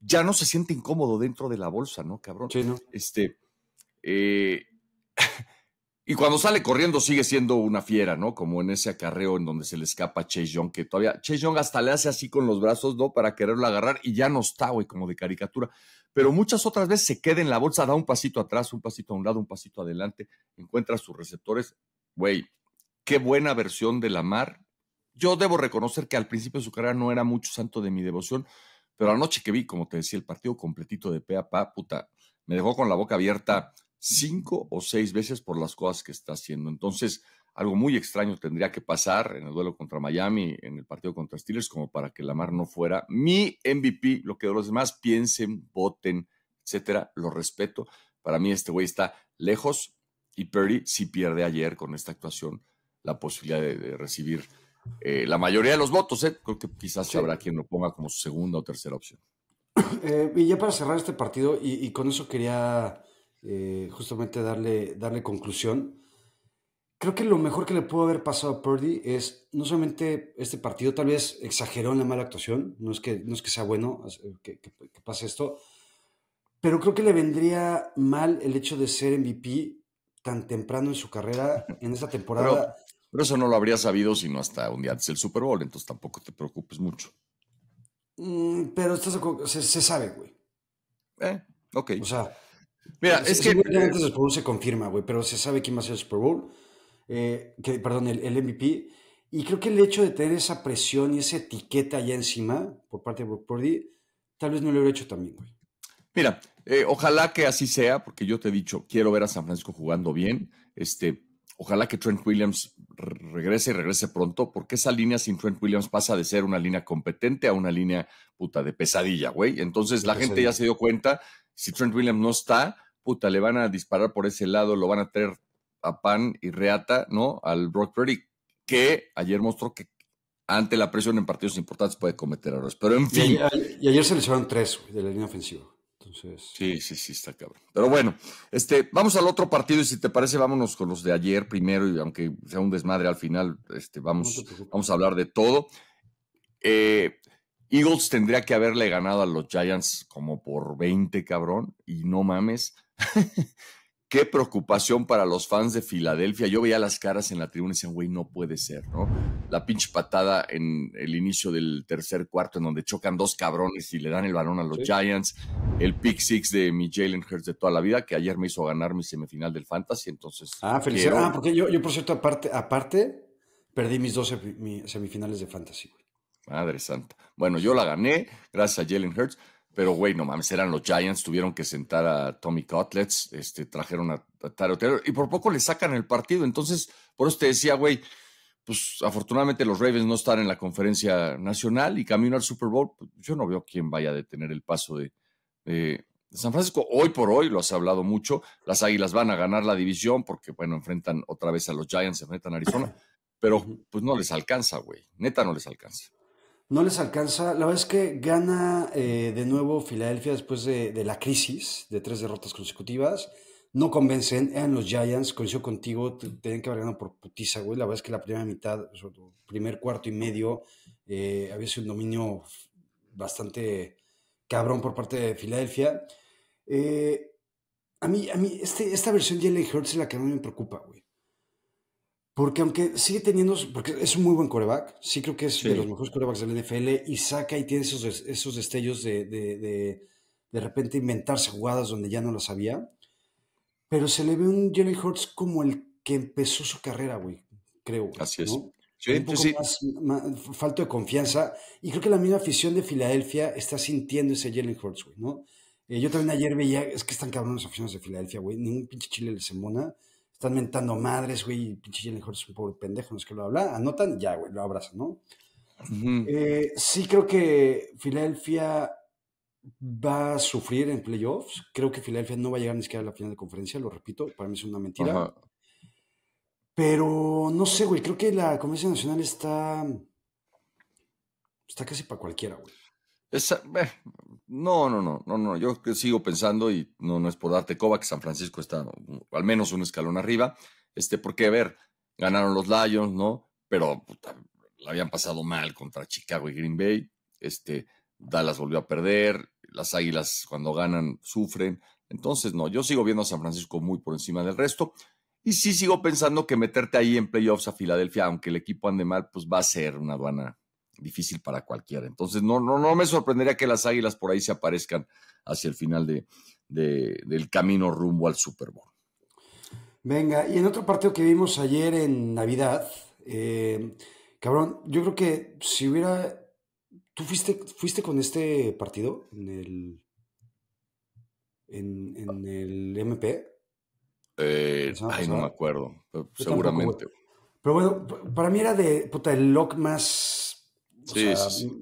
ya no se siente incómodo dentro de la bolsa, ¿no, cabrón? Sí, ¿no? Este, eh, y cuando sale corriendo sigue siendo una fiera, ¿no? Como en ese acarreo en donde se le escapa a Chase Young, que todavía Chase Young hasta le hace así con los brazos, ¿no? Para quererlo agarrar y ya no está, güey, como de caricatura. Pero muchas otras veces se queda en la bolsa, da un pasito atrás, un pasito a un lado, un pasito adelante, encuentra sus receptores. Güey, qué buena versión de Lamar. Yo debo reconocer que al principio de su carrera no era mucho santo de mi devoción, pero anoche que vi, como te decía, el partido completito de Pea, pa, puta, me dejó con la boca abierta cinco o seis veces por las cosas que está haciendo. Entonces, algo muy extraño tendría que pasar en el duelo contra Miami, en el partido contra Steelers, como para que Lamar no fuera mi MVP. Lo que los demás piensen, voten, etcétera, lo respeto. Para mí, este güey está lejos y Perry sí pierde ayer con esta actuación la posibilidad de, recibir eh, la mayoría de los votos. ¿eh? Creo que quizás habrá quien lo ponga como segunda o tercera opción. Eh, y ya para cerrar este partido, y con eso quería eh, justamente darle, darle conclusión. Creo que lo mejor que le pudo haber pasado a Purdy es no solamente este partido, tal vez exageró en la mala actuación, no es que, no es que sea bueno que, pase esto, pero creo que le vendría mal el hecho de ser MVP tan temprano en su carrera, en esta temporada. Pero, eso no lo habría sabido sino hasta un día antes del Super Bowl, entonces tampoco te preocupes mucho. Mm, pero se, se, sabe, güey. Eh, ok. O sea, Mira, es que. Seguramente Super Bowl se confirma, güey, pero se sabe quién va a ser el Super Bowl. Eh, que, perdón, el, MVP. Y creo que el hecho de tener esa presión y esa etiqueta allá encima por parte de Brock Purdy, tal vez no lo hubiera hecho también, güey. Mira, eh, ojalá que así sea, porque yo te he dicho, quiero ver a San Francisco jugando bien. Este, ojalá que Trent Williams regrese y regrese pronto, porque esa línea sin Trent Williams pasa de ser una línea competente a una línea puta de pesadilla, güey. Entonces la gente ya se dio cuenta si Trent Williams no está, puta, le van a disparar por ese lado, lo van a traer a Pan y Reata, ¿no? Al Brock Purdy, que ayer mostró que ante la presión en partidos importantes puede cometer errores. Pero en fin. Y ayer, y ayer se lesionaron tres de la línea ofensiva. Entonces... Sí, sí, sí, está cabrón. Pero bueno, este, vamos al otro partido y si te parece, vámonos con los de ayer primero y aunque sea un desmadre al final, este, vamos, vamos a hablar de todo. Eh, Eagles tendría que haberle ganado a los Giants como por 20, cabrón, y no mames. Qué preocupación para los fans de Filadelfia. Yo veía las caras en la tribuna y decían, güey, no puede ser, ¿no? La pinche patada en el inicio del tercer cuarto, en donde chocan dos cabrones y le dan el balón a los Giants. El pick six de mi Jalen Hurts de toda la vida, que ayer me hizo ganar mi semifinal del Fantasy, entonces. Ah, felicidades. Ah, porque yo, yo, por cierto, aparte, aparte, perdí mis dos semifinales de Fantasy, güey. Madre santa. Bueno, yo la gané gracias a Jalen Hurts, pero güey, no mames, eran los Giants, tuvieron que sentar a Tommy Cutlets, este, trajeron a, Taro y por poco le sacan el partido. Entonces, por eso te decía, güey, pues afortunadamente los Ravens no están en la conferencia nacional y camino al Super Bowl. Pues, yo no veo quién vaya a detener el paso de, San Francisco. Hoy por hoy, lo has hablado mucho, las Águilas van a ganar la división porque, bueno, enfrentan otra vez a los Giants, enfrentan a Arizona, pero pues no les alcanza, güey, neta no les alcanza no les alcanza. La verdad es que gana eh, de nuevo Filadelfia después de, la crisis de tres derrotas consecutivas. No convencen, eran los Giants, coincido contigo, Tienen que haber ganado por putiza, güey. La verdad es que la primera mitad, primer cuarto y medio, eh, había sido un dominio bastante cabrón por parte de Filadelfia. Eh, a mí, a mí este, esta versión de LA Hurts es la que a mí me preocupa, güey. Porque aunque sigue teniendo, porque es un muy buen coreback, sí creo que es de los mejores corebacks del NFL y saca y tiene esos, esos destellos de de, de de, repente inventarse jugadas donde ya no las había. Pero se le ve un Jalen Hurts como el que empezó su carrera, güey, creo. Así es. Sí, un poco sí. más, falto de confianza. Y creo que la misma afición de Filadelfia está sintiendo ese Jalen Hurts, güey, ¿no? Eh, yo también ayer veía, es que están cabrón las aficiones de Filadelfia, güey. Ningún pinche chile les embona están mentando madres, güey, pinche Jalen Hurts es un pobre pendejo, no es que lo habla, anotan, ya, güey, lo abrazan, ¿no? Eh, sí creo que Filadelfia va a sufrir en playoffs. Creo que Filadelfia no va a llegar ni siquiera a la final de conferencia, lo repito, para mí es una mentira. Pero no sé, güey, creo que la Conferencia Nacional está. Está casi para cualquiera, güey. Esa, eh, no, no, no, no, no. Yo sigo pensando y no, no es por darte coba que San Francisco está al menos un escalón arriba. Este, porque, a ver, ganaron los Lions, ¿no? Pero la habían pasado mal contra Chicago y Green Bay. Este, Dallas volvió a perder. Las Águilas, cuando ganan, sufren. Entonces, no, yo sigo viendo a San Francisco muy por encima del resto. Y sí sigo pensando que meterte ahí en playoffs a Filadelfia, aunque el equipo ande mal, pues va a ser una aduana difícil para cualquiera. Entonces, no, no, no me sorprendería que las águilas por ahí se aparezcan hacia el final de, del camino rumbo al Super Bowl. Venga, y en otro partido que vimos ayer en Navidad, eh, cabrón, yo creo que si hubiera. ¿Tú fuiste, fuiste con este partido en el. en, el MP? Eh, ay, no me acuerdo, seguramente. Pero bueno, para mí era de puta, el lock más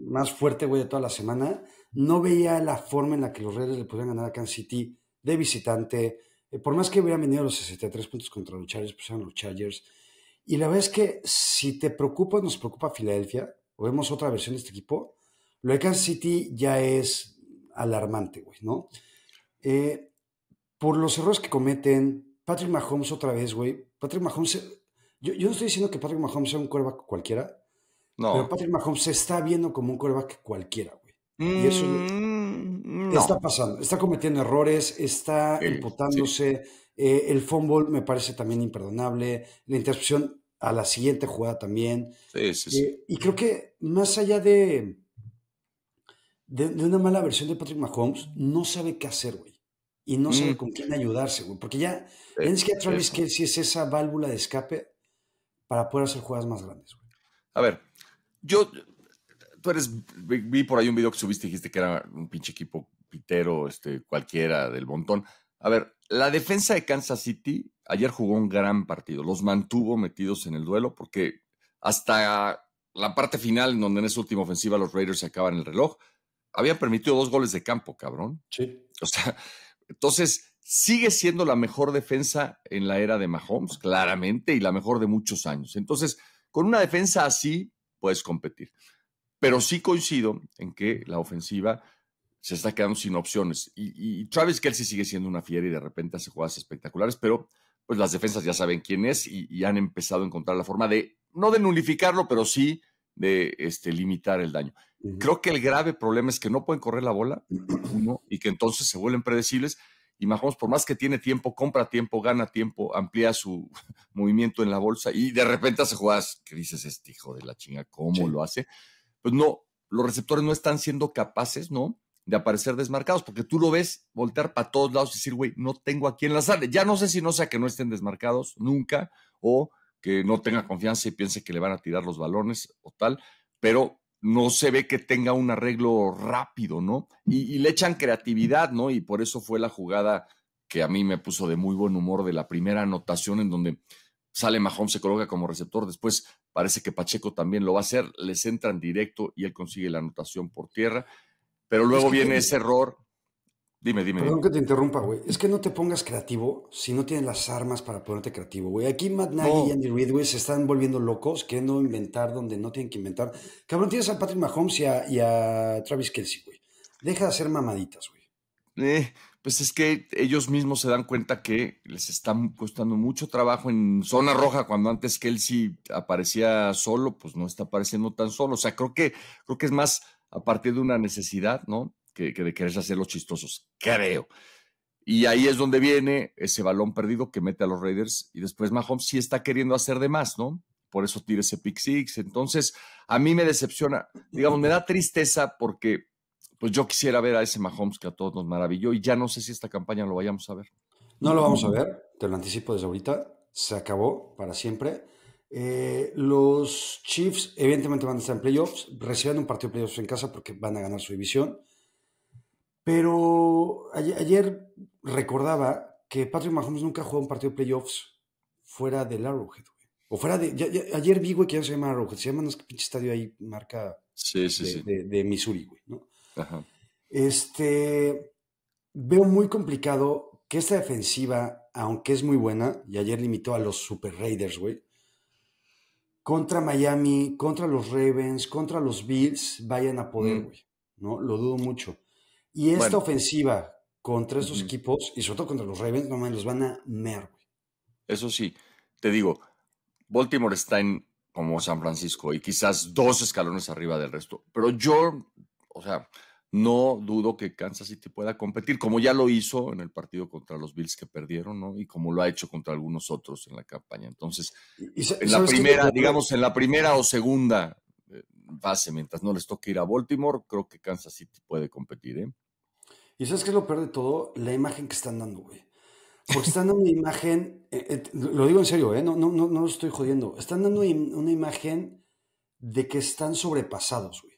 más fuerte, güey, de toda la semana. No veía la forma en la que los Reds le pudieran ganar a Kansas City de visitante. Eh, por más que hubieran venido los 63 puntos contra los Chargers, pues eran los Chargers. Y la verdad es que si te preocupa, nos preocupa Filadelfia, o vemos otra versión de este equipo, lo de Kansas City ya es alarmante, güey, ¿no? Eh, por los errores que cometen, Patrick Mahomes otra vez, güey. Patrick Mahomes, yo, yo no estoy diciendo que Patrick Mahomes sea un quarterback cualquiera, pero Patrick Mahomes se está viendo como un coreback cualquiera, güey. y eso mm, está pasando. Está cometiendo errores, está imputándose. Eh, el fumble me parece también imperdonable. La intercepción a la siguiente jugada también. Sí, sí, sí. Eh, y creo que más allá de, de, una mala versión de Patrick Mahomes, no sabe qué hacer, güey. Y no sabe mm. con quién ayudarse, güey. Porque ya, es que Travis Kelsey es esa válvula de escape para poder hacer jugadas más grandes, güey. A ver, yo, tú eres, vi por ahí un video que subiste y dijiste que era un pinche equipo pitero, este, cualquiera del montón. A ver, la defensa de Kansas City ayer jugó un gran partido, los mantuvo metidos en el duelo porque hasta la parte final, en donde en esa última ofensiva los Raiders se acaban el reloj, habían permitido dos goles de campo, cabrón. Sí. O sea, entonces sigue siendo la mejor defensa en la era de Mahomes, claramente, y la mejor de muchos años. Entonces, con una defensa así, puedes competir. Pero sí coincido en que la ofensiva se está quedando sin opciones. Y, Travis Kelsey sigue siendo una fiera y de repente hace jugadas espectaculares, pero pues las defensas ya saben quién es y, han empezado a encontrar la forma de, no de nulificarlo, pero sí de este, limitar el daño. Creo que el grave problema es que no pueden correr la bola, y que entonces se vuelven predecibles y por más que tiene tiempo, compra tiempo, gana tiempo, amplía su movimiento en la bolsa y de repente hace jugadas ¿Qué dices, este hijo de la chinga, ¿cómo lo hace? Pues no, los receptores no están siendo capaces, ¿no? De aparecer desmarcados, porque tú lo ves voltear para todos lados y decir, güey, no tengo a quién lanzarle. Ya no sé si no sea que no estén desmarcados nunca o que no tenga confianza y piense que le van a tirar los balones o tal, pero no se ve que tenga un arreglo rápido, ¿no? Y, le echan creatividad, ¿no? Y por eso fue la jugada que a mí me puso de muy buen humor de la primera anotación en donde sale Mahomes, se coloca como receptor, después parece que Pacheco también lo va a hacer, les entran directo y él consigue la anotación por tierra, pero luego viene eh, ese error Dime, dime. Perdón que te interrumpa, güey. Es que no te pongas creativo si no tienes las armas para ponerte creativo, güey. Aquí Matt Nagy y Andy Reid, se están volviendo locos queriendo inventar donde no tienen que inventar. Cabrón, tienes a Patrick Mahomes y a, Travis Kelsey, güey. Deja de hacer mamaditas, güey. Eh, pues es que ellos mismos se dan cuenta que les está costando mucho trabajo en zona roja cuando antes Kelsey aparecía solo, pues no está apareciendo tan solo. O sea, creo que, creo que es más a partir de una necesidad, ¿no? que, de querer hacer los chistosos, creo. Y ahí es donde viene ese balón perdido que mete a los Raiders y después Mahomes sí está queriendo hacer de más, ¿no? Por eso tira ese pick six. Entonces, a mí me decepciona, digamos, me da tristeza porque pues yo quisiera ver a ese Mahomes que a todos nos maravilló y ya no sé si esta campaña lo vayamos a ver. No lo vamos a ver, te lo anticipo desde ahorita, se acabó para siempre. Eh, los Chiefs evidentemente van a estar en playoffs, reciben un partido de playoffs en casa porque van a ganar su división. Pero ayer, recordaba que Patrick Mahomes nunca jugó un partido de playoffs fuera del Arrowhead, O fuera de. ayer vi, que ya no se llama Arrowhead. Se llama, no pinche estadio ahí, marca de, Missouri, ¿no? Este. Veo muy complicado que esta defensiva, aunque es muy buena, y ayer limitó a los Super Raiders, güey, contra Miami, contra los Ravens, contra los Bills, vayan a poder, mm. ¿No? Lo dudo mucho. Y esta ofensiva contra esos equipos, y sobre todo contra los Ravens, no los van a mer. Eso sí, te digo, Baltimore está en como San Francisco y quizás dos escalones arriba del resto. Pero yo, o sea, no dudo que Kansas City pueda competir, como ya lo hizo en el partido contra los Bills que perdieron, ¿no? Y como lo ha hecho contra algunos otros en la campaña. Entonces, en la primera, digamos, en la primera o segunda fase, eh, mientras no les toque ir a Baltimore, creo que Kansas City puede competir, ¿eh? Y sabes qué es lo peor de todo, la imagen que están dando, güey. Porque están dando una imagen, eh, eh, lo digo en serio, eh, no, no, no, no lo estoy jodiendo, están dando una imagen de que están sobrepasados, güey.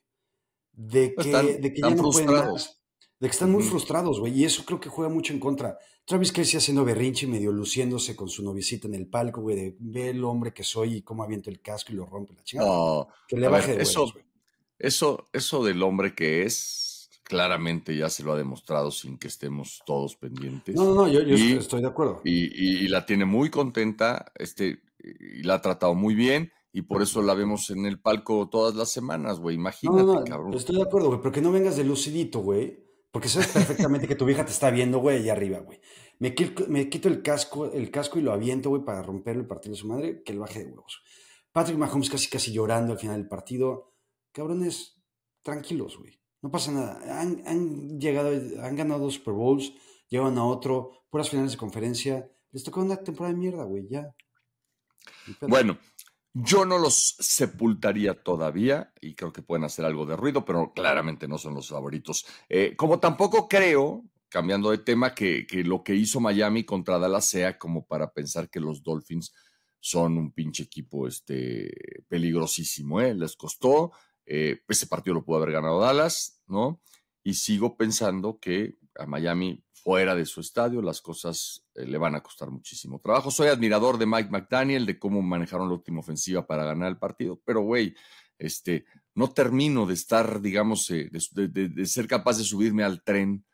De pues que, de que ya no pueden De que están muy frustrados, güey. Y eso creo que juega mucho en contra. Travis Casey haciendo berrinche y medio luciéndose con su noviecita en el palco, güey, de ve el hombre que soy y cómo aviento el casco y lo rompe la chingada. No, que le baje eso, eso, eso del hombre que es claramente ya se lo ha demostrado sin que estemos todos pendientes. No, no, no yo, estoy de acuerdo. Y, la tiene muy contenta, este, y la ha tratado muy bien, y por eso la vemos en el palco todas las semanas, güey. Imagínate, cabrón. Estoy de acuerdo, güey, pero que no vengas de lucidito, güey, porque sabes perfectamente que tu vieja te está viendo, güey, allá arriba, güey. Me, quito el casco, el casco y lo aviento, güey, para romper el partido de su madre, que el baje de huevos. Patrick Mahomes casi casi llorando al final del partido. Cabrones, tranquilos, güey. No pasa nada. Han, llegado, han ganado dos Super Bowls, llevan a otro, puras finales de conferencia. Les tocó una temporada de mierda, güey, ya. Bueno, yo no los sepultaría todavía y creo que pueden hacer algo de ruido, pero claramente no son los favoritos. Eh, como tampoco creo, cambiando de tema, que, que, lo que hizo Miami contra Dallas sea como para pensar que los Dolphins son un pinche equipo este, peligrosísimo. ¿eh? Les costó, eh, ese partido lo pudo haber ganado Dallas, ¿no? Y sigo pensando que a Miami, fuera de su estadio, las cosas eh, le van a costar muchísimo trabajo. Soy admirador de Mike McDaniel, de cómo manejaron la última ofensiva para ganar el partido, pero güey, este, no termino de estar, digamos, eh, de, de, ser capaz de subirme al tren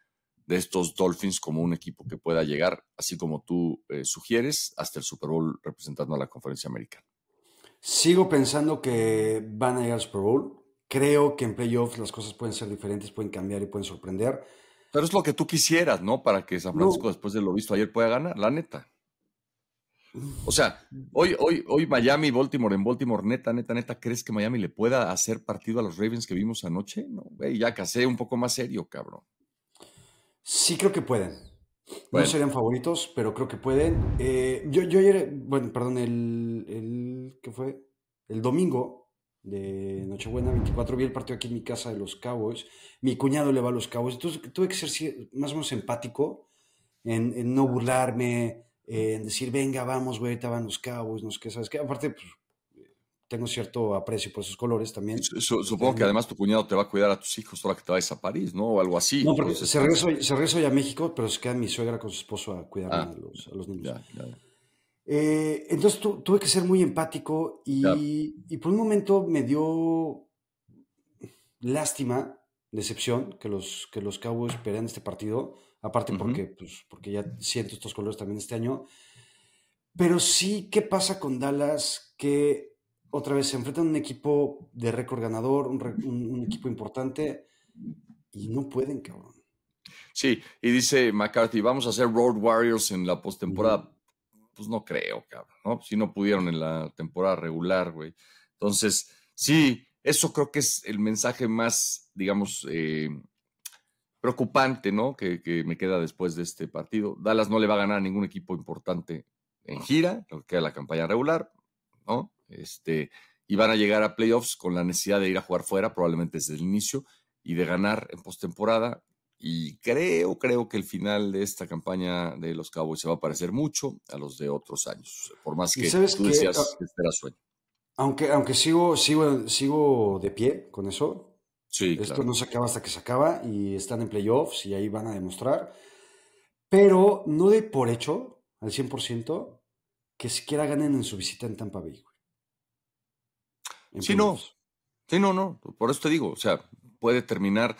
de estos Dolphins como un equipo que pueda llegar, así como tú sugieres, hasta el Super Bowl representando a la conferencia americana. Sigo pensando que van a llegar al Super Bowl. Creo que en playoffs las cosas pueden ser diferentes, pueden cambiar y pueden sorprender. Pero es lo que tú quisieras, ¿no? Para que San Francisco, después de lo visto ayer, pueda ganar, la neta. O sea, hoy, hoy, hoy Miami, Baltimore en Baltimore, neta, neta, neta, ¿crees que Miami le pueda hacer partido a los Ravens que vimos anoche? No, güey, ya casé un poco más serio, cabrón. Sí, creo que pueden. No serían favoritos, pero creo que pueden. Eh, yo, ayer, bueno, perdón, el, el. ¿Qué fue? El domingo de Nochebuena 24 vi el partido aquí en mi casa de los Cowboys. Mi cuñado le va a los Cowboys. Entonces tuve que ser más o menos empático en, no burlarme, en decir, venga, vamos, güey, ahorita van los Cowboys, no sé qué, ¿sabes qué? Aparte, pues, tengo cierto aprecio por esos colores también. Supongo que eh, además tu cuñado te va a cuidar a tus hijos ahora que te vayas a París, ¿no? O algo así. No, porque se regresó, ya a México, pero se queda mi suegra con su esposo a cuidar ah, a, los, niños. Eh, entonces tuve que ser muy empático y, por un momento me dio lástima, decepción, que los, que los Cowboys perdieran este partido, aparte porque, pues, porque ya siento estos colores también este año. Pero sí, ¿qué pasa con Dallas? Que otra vez se enfrentan a un equipo de récord ganador, un, equipo importante, y no pueden, cabrón. Sí, y dice McCarthy, vamos a ser Road Warriors en la postemporada pues no creo, cabrón, ¿no? Si no pudieron en la temporada regular, güey. Entonces, sí, eso creo que es el mensaje más, digamos, eh, preocupante, ¿no? Que, me queda después de este partido. Dallas no le va a ganar a ningún equipo importante en gira, lo que queda la campaña regular, ¿no? Este, y van a llegar a playoffs con la necesidad de ir a jugar fuera, probablemente desde el inicio, y de ganar en postemporada y creo, creo que el final de esta campaña de los Cowboys se va a parecer mucho a los de otros años, por más que sabes tú ah, este sueño. Aunque, aunque sigo, sigo, sigo de pie con eso. Sí, Esto no se acaba hasta que se acaba y están en playoffs y ahí van a demostrar. Pero no de por hecho, al 100%, que siquiera ganen en su visita en Tampa Bay. sí, no. Sí, no, no. Por eso te digo, o sea, puede terminar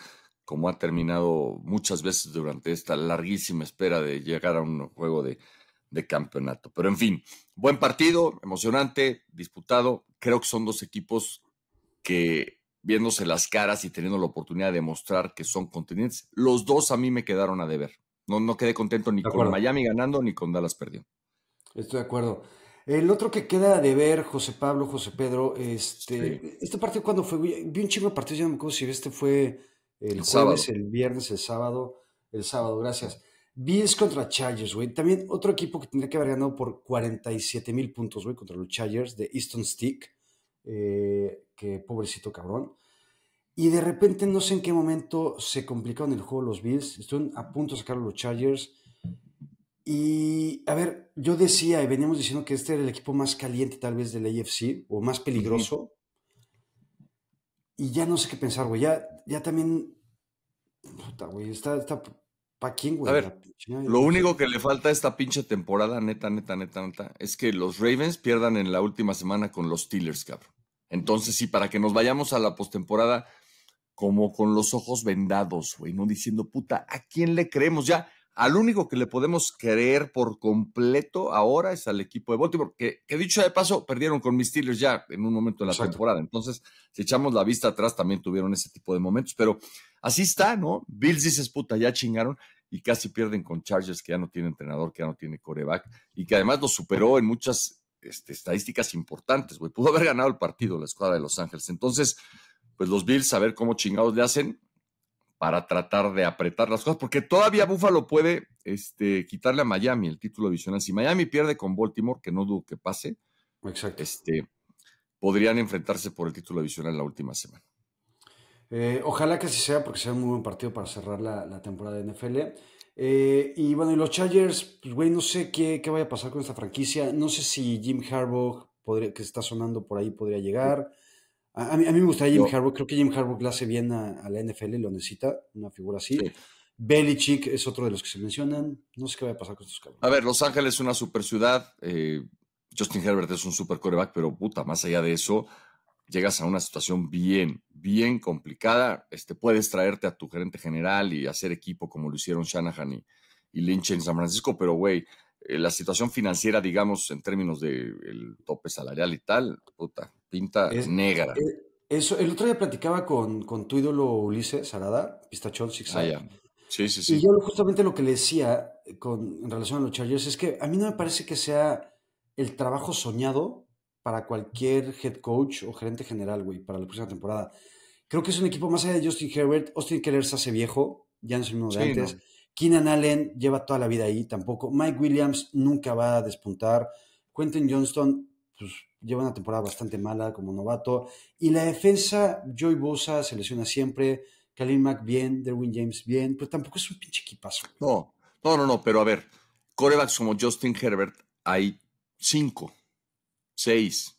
como ha terminado muchas veces durante esta larguísima espera de llegar a un juego de, campeonato. Pero en fin, buen partido, emocionante, disputado. Creo que son dos equipos que viéndose las caras y teniendo la oportunidad de mostrar que son contendientes, los dos a mí me quedaron a deber. No, no quedé contento ni con Miami ganando ni con Dallas perdiendo. Estoy de acuerdo. El otro que queda a deber, José Pablo, José Pedro, este, este partido cuando fue, vi un chingo de partidos, ya no me acuerdo si este fue el, jueves, el viernes, el sábado, el sábado, gracias. Bills contra Chargers, güey. También otro equipo que tendría que haber ganado por 47 mil puntos, güey, contra los Chargers de Easton Stick. Eh, que pobrecito cabrón. Y de repente, no sé en qué momento se en el juego los Bills. Estuvieron a punto de sacar los Chargers. Y a ver, yo decía, y veníamos diciendo que este era el equipo más caliente, tal vez, del AFC, o más peligroso y ya no sé qué pensar, güey. Ya, ya también. Puta, güey. Está, está ¿Para quién, güey? A ver, lo único que le falta a esta pinche temporada, neta, neta, neta, neta, es que los Ravens pierdan en la última semana con los Steelers, cabrón. Entonces, sí, para que nos vayamos a la postemporada como con los ojos vendados, güey, no diciendo, puta, ¿a quién le creemos? Ya, al único que le podemos creer por completo ahora es al equipo de Baltimore, que, que dicho de paso, perdieron con mis Steelers ya en un momento de la temporada. Entonces, si echamos la vista atrás, también tuvieron ese tipo de momentos, pero así está, ¿no? Bills dices, puta, ya chingaron y casi pierden con Chargers, que ya no tiene entrenador, que ya no tiene coreback, y que además lo superó en muchas este, estadísticas importantes, güey. Pudo haber ganado el partido la escuadra de Los Ángeles. Entonces, pues los Bills, a ver cómo chingados le hacen, para tratar de apretar las cosas, porque todavía Buffalo puede este, quitarle a Miami el título divisional. Si Miami pierde con Baltimore, que no dudo que pase, Exacto. Este, podrían enfrentarse por el título de en la última semana. Eh, ojalá que así sea, porque sea un muy buen partido para cerrar la, temporada de NFL. Eh, y bueno, y los Chargers, pues, güey, no sé qué, vaya a pasar con esta franquicia. No sé si Jim Harbaugh, podría, que está sonando por ahí, podría llegar. A, mí, a me gustaría Jim Harbaugh, creo que Jim Harbaugh le hace bien a, la NFL, y lo necesita, una figura así. Belichick es otro de los que se mencionan. No sé qué va a pasar con estos cabrones. A ver, Los Ángeles es una super ciudad. Eh, Justin Herbert es un super coreback, pero puta, más allá de eso, llegas a una situación bien, bien complicada. Este, puedes traerte a tu gerente general y hacer equipo como lo hicieron Shanahan y Lynch en San Francisco, pero güey, eh, la situación financiera, digamos, en términos del tope salarial y tal, puta, pinta eh, negra. Eh, eso, el otro día platicaba con, con tu ídolo Ulises Sarada Pistachón Six. Ah, Sí, sí, sí. Y yo justamente lo que le decía con, en relación a los Chargers es que a mí no me parece que sea el trabajo soñado para cualquier head coach o gerente general, güey, para la próxima temporada. Creo que es un equipo más allá de Justin Herbert. Austin Keller se hace viejo, ya no es el mismo de antes. Keenan Allen lleva toda la vida ahí tampoco. Mike Williams nunca va a despuntar. Quentin Johnston pues, lleva una temporada bastante mala como novato. Y la defensa, Joey Bosa se lesiona siempre. Kalin Mack bien, Derwin James bien. Pero tampoco es un pinche equipazo. No, no, no, no. Pero a ver, corebacks como Justin Herbert hay cinco, seis,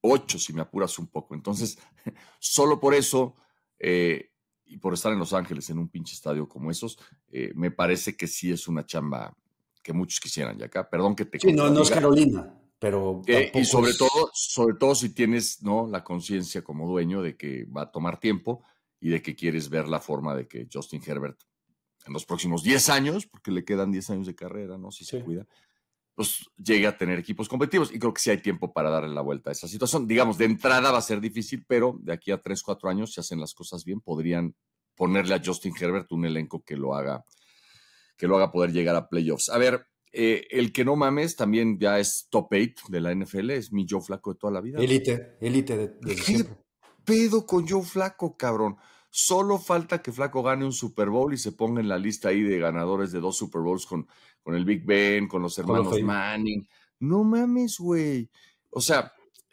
ocho, si me apuras un poco. Entonces, solo por eso... Eh, y por estar en Los Ángeles en un pinche estadio como esos, eh, me parece que sí es una chamba que muchos quisieran ya acá. Perdón que te. Sí, no, no es Carolina, pero. Eh, y sobre todo, sobre todo si tienes no la conciencia como dueño de que va a tomar tiempo y de que quieres ver la forma de que Justin Herbert en los próximos 10 años, porque le quedan 10 años de carrera, ¿no? Si se cuida, pues llegue a tener equipos competitivos y creo que sí hay tiempo para darle la vuelta a esa situación. Digamos, de entrada va a ser difícil, pero de aquí a 3, cuatro años, si hacen las cosas bien, podrían ponerle a Justin Herbert un elenco que lo haga, que lo haga poder llegar a playoffs. A ver, eh, el que no mames también ya es top eight de la NFL, es mi Joe Flaco de toda la vida. Elite, elite de, ¿Qué pedo con Joe Flaco, cabrón? Solo falta que Flaco gane un Super Bowl y se ponga en la lista ahí de ganadores de dos Super Bowls con, con el Big Ben, con los hermanos Manning. No mames, güey. O sea,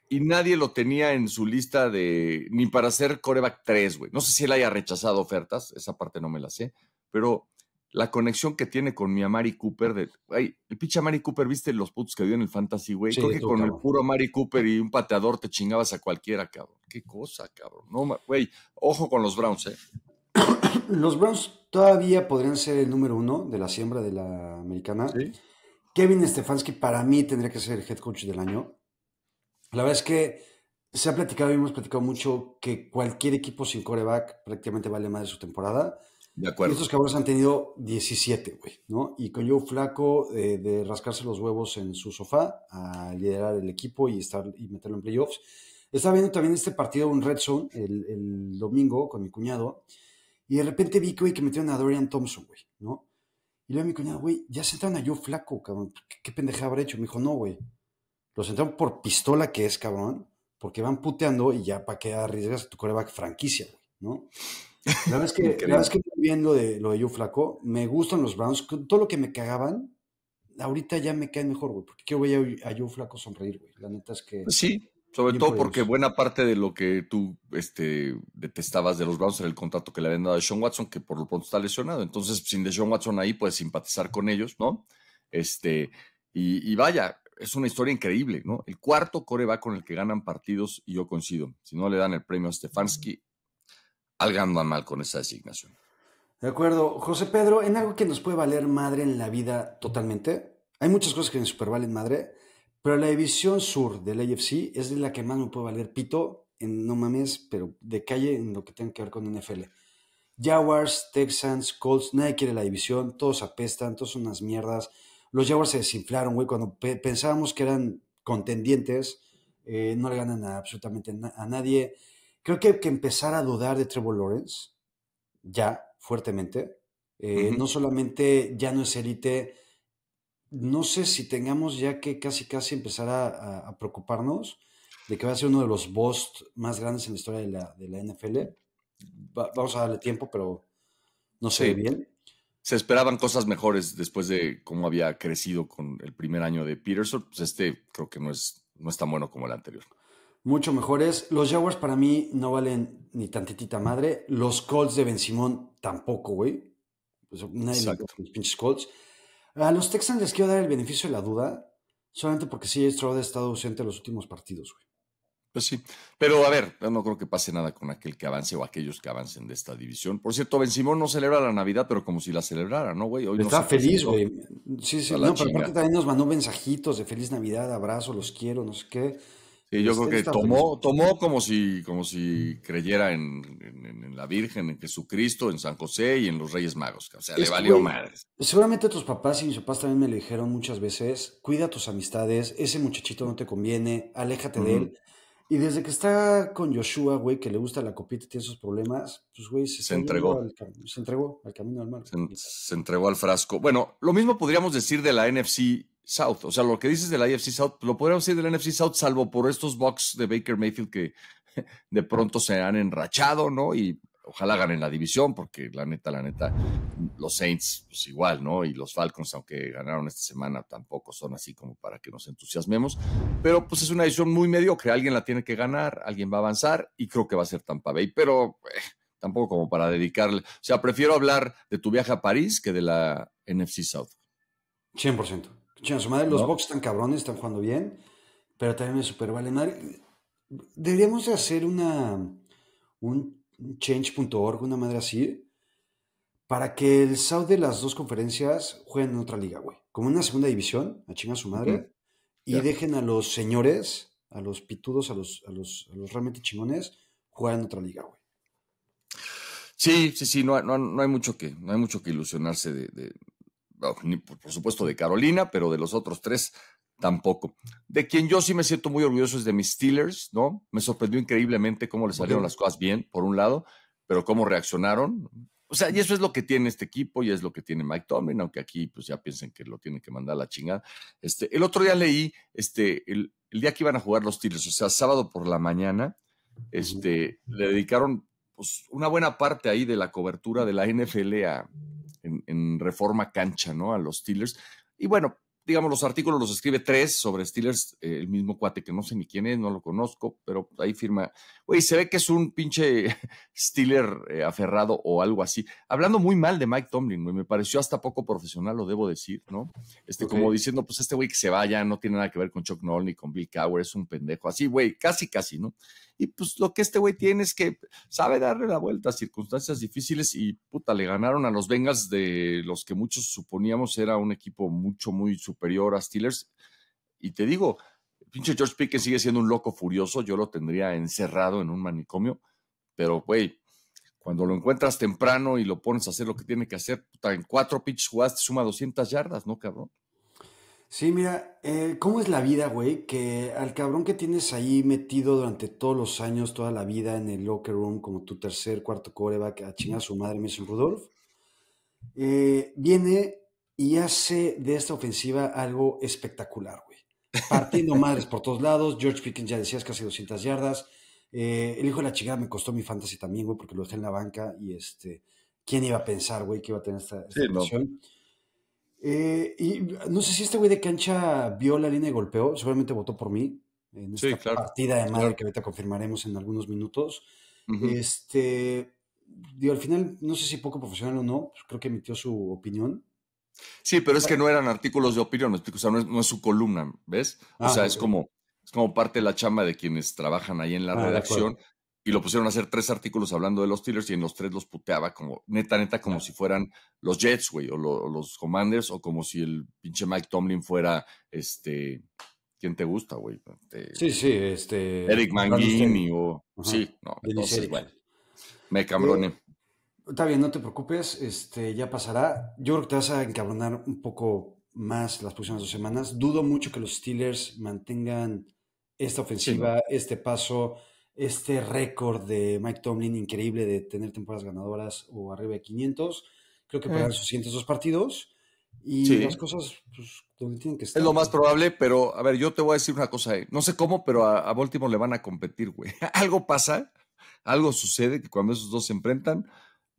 y nadie lo tenía en su lista de ni para hacer coreback 3, güey. No sé si él haya rechazado ofertas, esa parte no me la sé, pero la conexión que tiene con mi Amari Cooper. el pinche Amari Cooper, viste los putos que dio en el Fantasy, güey. Creo que con el puro Amari Cooper y un pateador te chingabas a cualquiera, cabrón. Qué cosa, cabrón. No, güey, ojo con los Browns, eh. Los Browns todavía podrían ser el número uno de la siembra de la americana. Kevin Stefanski para mí tendría que ser el head coach del año. La verdad es que se ha platicado y hemos platicado mucho que cualquier equipo sin coreback prácticamente vale más de su temporada. De Y estos cabrones han tenido 17, güey, ¿no? Y con Joe Flaco eh, de rascarse los huevos en su sofá a liderar el equipo y, estar, y meterlo en playoffs. Estaba viendo también este partido en Red Zone el, domingo con mi cuñado y de repente vi, güey, que metieron a Dorian Thompson, güey, ¿no? Y le digo a mi cuñado, güey, ya sentaron a Joe Flaco, cabrón. ¿Qué, pendejada habrá hecho? Me dijo, no, güey. Lo sentaron por pistola que es, cabrón, porque van puteando y ya para que arriesgas tu coreback franquicia, güey, ¿no? La verdad que, que viendo de lo de Joe flaco, me gustan los Browns, todo lo que me cagaban, ahorita ya me cae mejor, güey, porque quiero ver a Joe flaco sonreír, güey. La neta es que... Pues sí, sobre todo porque buena parte de lo que tú este, detestabas de los Browns era el contrato que le habían dado a Sean Watson, que por lo pronto está lesionado. Entonces, sin de Sean Watson ahí, puedes simpatizar con ellos, ¿no? Este, y, vaya, es una historia increíble, ¿no? El cuarto core va con el que ganan partidos, y yo coincido. Si no le dan el premio a Stefanski, Algando mal con esa asignación. De acuerdo. José Pedro, en algo que nos puede valer madre en la vida totalmente, hay muchas cosas que nos supervalen madre, pero la división sur del AFC es de la que más nos puede valer pito, en, no mames, pero de calle en lo que tenga que ver con NFL. Jaguars, Texans, Colts, nadie quiere la división, todos apestan, todos son unas mierdas. Los Jaguars se desinflaron, güey, cuando pensábamos que eran contendientes, eh, no le ganan absolutamente a nadie. Creo que hay que empezar a dudar de Trevor Lawrence, ya, fuertemente. Eh, no solamente ya no es élite, no sé si tengamos ya que casi casi empezar a, preocuparnos de que va a ser uno de los boss más grandes en la historia de la, NFL. vamos a darle tiempo, pero no sé bien. Se esperaban cosas mejores después de cómo había crecido con el primer año de Peterson. Pues, este creo que no es, no es tan bueno como el anterior mucho mejores. Los Jaguars para mí no valen ni tantitita madre. Los Colts de Ben Simón tampoco, güey. Pues los pinches Colts. A los Texans les quiero dar el beneficio de la duda, solamente porque sí, Stroud ha estado ausente en los últimos partidos, güey. Pues sí, pero a ver, no creo que pase nada con aquel que avance o aquellos que avancen de esta división. Por cierto, Ben Simón no celebra la Navidad, pero como si la celebrara, ¿no, güey? está feliz, güey. Sí, sí, no, pero aparte también nos mandó mensajitos de feliz Navidad, abrazo, los quiero, no sé qué y yo pues creo que tomó, tomó como si, como si creyera en, en, la Virgen, en Jesucristo, en San José y en los Reyes Magos. O sea, le valió más. Seguramente tus papás y mis papás también me lo dijeron muchas veces: cuida tus amistades, ese muchachito no te conviene, aléjate de él. Y desde que está con Joshua, güey, que le gusta la copita y tiene sus problemas, pues, güey, se, entregó. Al, se entregó al camino del mar. se, entregó al frasco. Bueno, lo mismo podríamos decir de la NFC South. O sea, lo que dices de la South, lo podríamos decir del NFC South, salvo por estos Bucks de Baker Mayfield que de pronto se han enrachado, ¿no? Y ojalá ganen la división, porque la neta, la neta, los Saints, pues igual, ¿no? Y los Falcons, aunque ganaron esta semana, tampoco son así como para que nos entusiasmemos. Pero pues es una edición muy mediocre. Alguien la tiene que ganar, alguien va a avanzar, y creo que va a ser Tampa Bay, pero. Eh, tampoco como para dedicarle. O sea, prefiero hablar de tu viaje a París que de la NFC South. 100%. Chinga su madre, los box están cabrones, están jugando bien, pero también me super vale madre. Deberíamos de hacer una, un change.org, una madre así, para que el South de las dos conferencias jueguen en otra liga, güey. Como una segunda división, a chinga su madre, y dejen a los señores, a los pitudos, a los, los, realmente chingones, jugar en otra liga, güey. Sí, sí, sí, no, no, hay mucho que, no hay mucho que ilusionarse de, Oh, por supuesto de Carolina, pero de los otros tres tampoco. De quien yo sí me siento muy orgulloso es de mis Steelers, ¿no? Me sorprendió increíblemente cómo les salieron las cosas bien, por un lado, pero cómo reaccionaron. O sea, y eso es lo que tiene este equipo y es lo que tiene Mike Tomlin, aunque aquí pues ya piensen que lo tienen que mandar a la chingada. Este, el otro día leí, este, el, día que iban a jugar los Steelers, o sea, sábado por la mañana, este, le dedicaron pues, una buena parte ahí de la cobertura de la NFL a, en, Reforma Cancha, ¿no? A los Steelers. Y bueno, digamos, los artículos los escribe tres sobre Steelers, eh, el mismo cuate que no sé ni quién es, no lo conozco, pero ahí firma. Güey, se ve que es un pinche Steeler eh, aferrado o algo así. Hablando muy mal de Mike Tomlin, me pareció hasta poco profesional, lo debo decir, ¿no? Este, como diciendo, pues este güey que se vaya no tiene nada que ver con Chuck Noll ni con Bill Cowher, es un pendejo. Así, güey, casi, casi, ¿no? Y pues lo que este güey tiene es que sabe darle la vuelta a circunstancias difíciles y puta, le ganaron a los Bengals de los que muchos suponíamos era un equipo mucho, muy superior a Steelers. Y te digo, pinche George Pickens sigue siendo un loco furioso, yo lo tendría encerrado en un manicomio, pero güey, cuando lo encuentras temprano y lo pones a hacer lo que tiene que hacer, en cuatro pitches jugaste, suma 200 yardas, ¿no, cabrón? Sí, mira, eh, ¿cómo es la vida, güey? Que al cabrón que tienes ahí metido durante todos los años, toda la vida en el locker room, como tu tercer, cuarto coreback, a chingar a su madre, Mason Rudolph, eh, viene y hace de esta ofensiva algo espectacular, güey. Partiendo madres por todos lados, George Pickens ya decías casi 200 yardas, eh, el hijo de la chingada me costó mi fantasy también, güey, porque lo dejé en la banca y este, ¿quién iba a pensar, güey, que iba a tener esta, situación? Eh, y no sé si este güey de cancha vio la línea de golpeo, seguramente votó por mí en esta partida de madre que ahorita confirmaremos en algunos minutos. Este, digo, al final, no sé si poco profesional o no, pues creo que emitió su opinión. Sí, pero es que no ah. eran artículos de opinión, o sea, no es, su columna, ¿ves? O ah, sea, es como es como parte de la chamba de quienes trabajan ahí en la ah, redacción, y lo pusieron a hacer tres artículos hablando de los Steelers y en los tres los puteaba como neta, neta, como si fueran los Jets, güey, o, los Commanders, o como si el pinche Mike Tomlin fuera este. ¿Quién te gusta, güey? Este, sí, sí, este. Eric Mangini o. Sí, no, entonces, bueno. Me eh, cabrone. Está bien, no te preocupes, este, ya pasará. Yo creo que te vas a encabronar un poco más las próximas dos semanas. Dudo mucho que los Steelers mantengan esta ofensiva, este paso este récord de Mike Tomlin increíble de tener temporadas ganadoras o arriba de 500. Creo que para eh. sus siguientes dos partidos. Y las cosas pues, donde tienen que estar. Es lo más probable, pero a ver, yo te voy a decir una cosa. Eh, no sé cómo, pero a, Baltimore le van a competir, güey. algo pasa, algo sucede que cuando esos dos se enfrentan,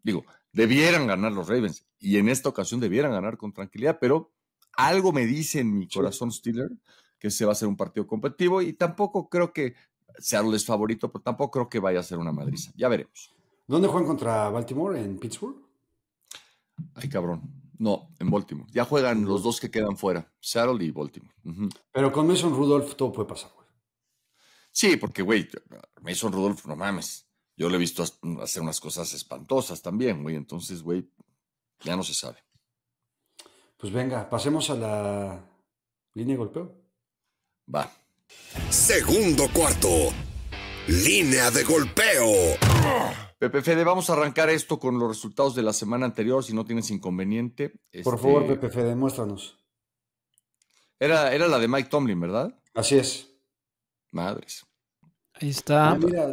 digo, debieran ganar los Ravens. Y en esta ocasión debieran ganar con tranquilidad, pero algo me dice en mi corazón Steeler que se va a hacer un partido competitivo y tampoco creo que Seattle es favorito, pero tampoco creo que vaya a ser una madriza. Ya veremos. ¿Dónde juegan contra Baltimore? ¿En Pittsburgh? Ay, cabrón. No, en Baltimore. Ya juegan los dos que quedan fuera, Seattle y Baltimore. Pero con Mason Rudolph todo puede pasar, güey. Sí, porque, güey, Mason Rudolph, no mames. Yo le he visto hacer unas cosas espantosas también, güey. Entonces, güey, ya no se sabe. Pues venga, pasemos a la línea de golpeo. Va. Segundo cuarto. Línea de golpeo. Pepe Fede, vamos a arrancar esto con los resultados de la semana anterior, si no tienes inconveniente. Por favor, este, Pepe Fede, muéstranos. Era, era la de Mike Tomlin, ¿verdad? Así es. Madres. Ahí está. Ah, mira,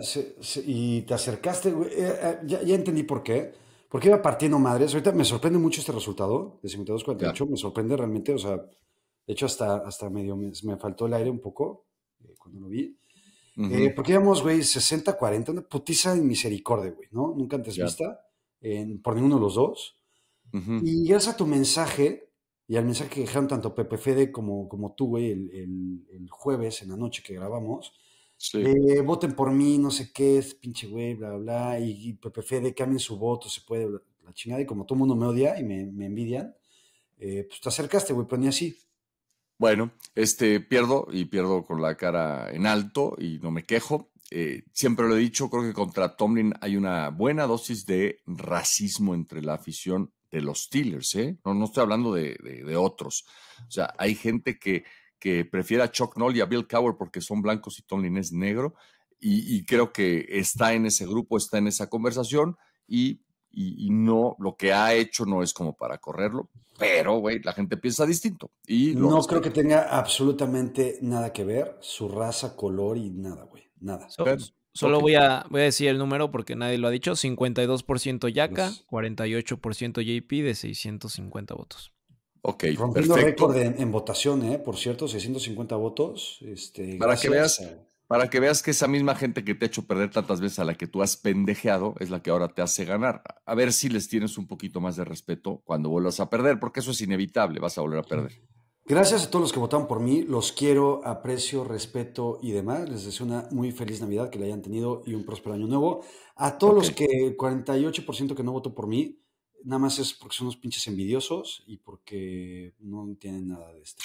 y te acercaste, güey. Eh, eh, ya, entendí por qué. Porque iba partiendo madres. Ahorita me sorprende mucho este resultado de 52 Me sorprende realmente. O sea, de hecho, hasta, hasta medio me, me faltó el aire un poco no lo vi. Eh, porque íbamos, güey, 60-40, una putiza de misericordia, güey, ¿no? Nunca antes vista por ninguno de los dos. Y gracias a tu mensaje y al mensaje que dejaron tanto Pepe Fede como, como tú, güey, el, jueves en la noche que grabamos, eh, voten por mí, no sé qué, es pinche güey, bla, bla, y, Pepe Fede, cambien su voto, se puede, la chingada, y como todo el mundo me odia y me, envidian, eh, pues te acercaste, güey, ponía así. Bueno, este pierdo y pierdo con la cara en alto y no me quejo. Eh, siempre lo he dicho, creo que contra Tomlin hay una buena dosis de racismo entre la afición de los Steelers, ¿eh? No, estoy hablando de, otros. O sea, hay gente que, que prefiere a Chuck Noll y a Bill Cowher porque son blancos y Tomlin es negro. Y, y creo que está en ese grupo, está en esa conversación y y, no, lo que ha hecho no es como para correrlo, pero, güey, la gente piensa distinto. Y no creo que tenga absolutamente nada que ver su raza, color y nada, güey, nada. solo voy, a, a decir el número porque nadie lo ha dicho, 52% Yaca, 48% JP de 650 votos. Ok, Rompiendo récord en, votación, ¿eh? Por cierto, 650 votos. Este, Para que veas, para que veas que esa misma gente que te ha hecho perder tantas veces a la que tú has pendejeado es la que ahora te hace ganar. A ver si les tienes un poquito más de respeto cuando vuelvas a perder, porque eso es inevitable, vas a volver a perder. Gracias a todos los que votaron por mí, los quiero, aprecio, respeto y demás. Les deseo una muy feliz Navidad, que la hayan tenido y un próspero año nuevo. A todos los que, 48% que no votó por mí, nada más es porque son unos pinches envidiosos y porque no tienen nada de esto.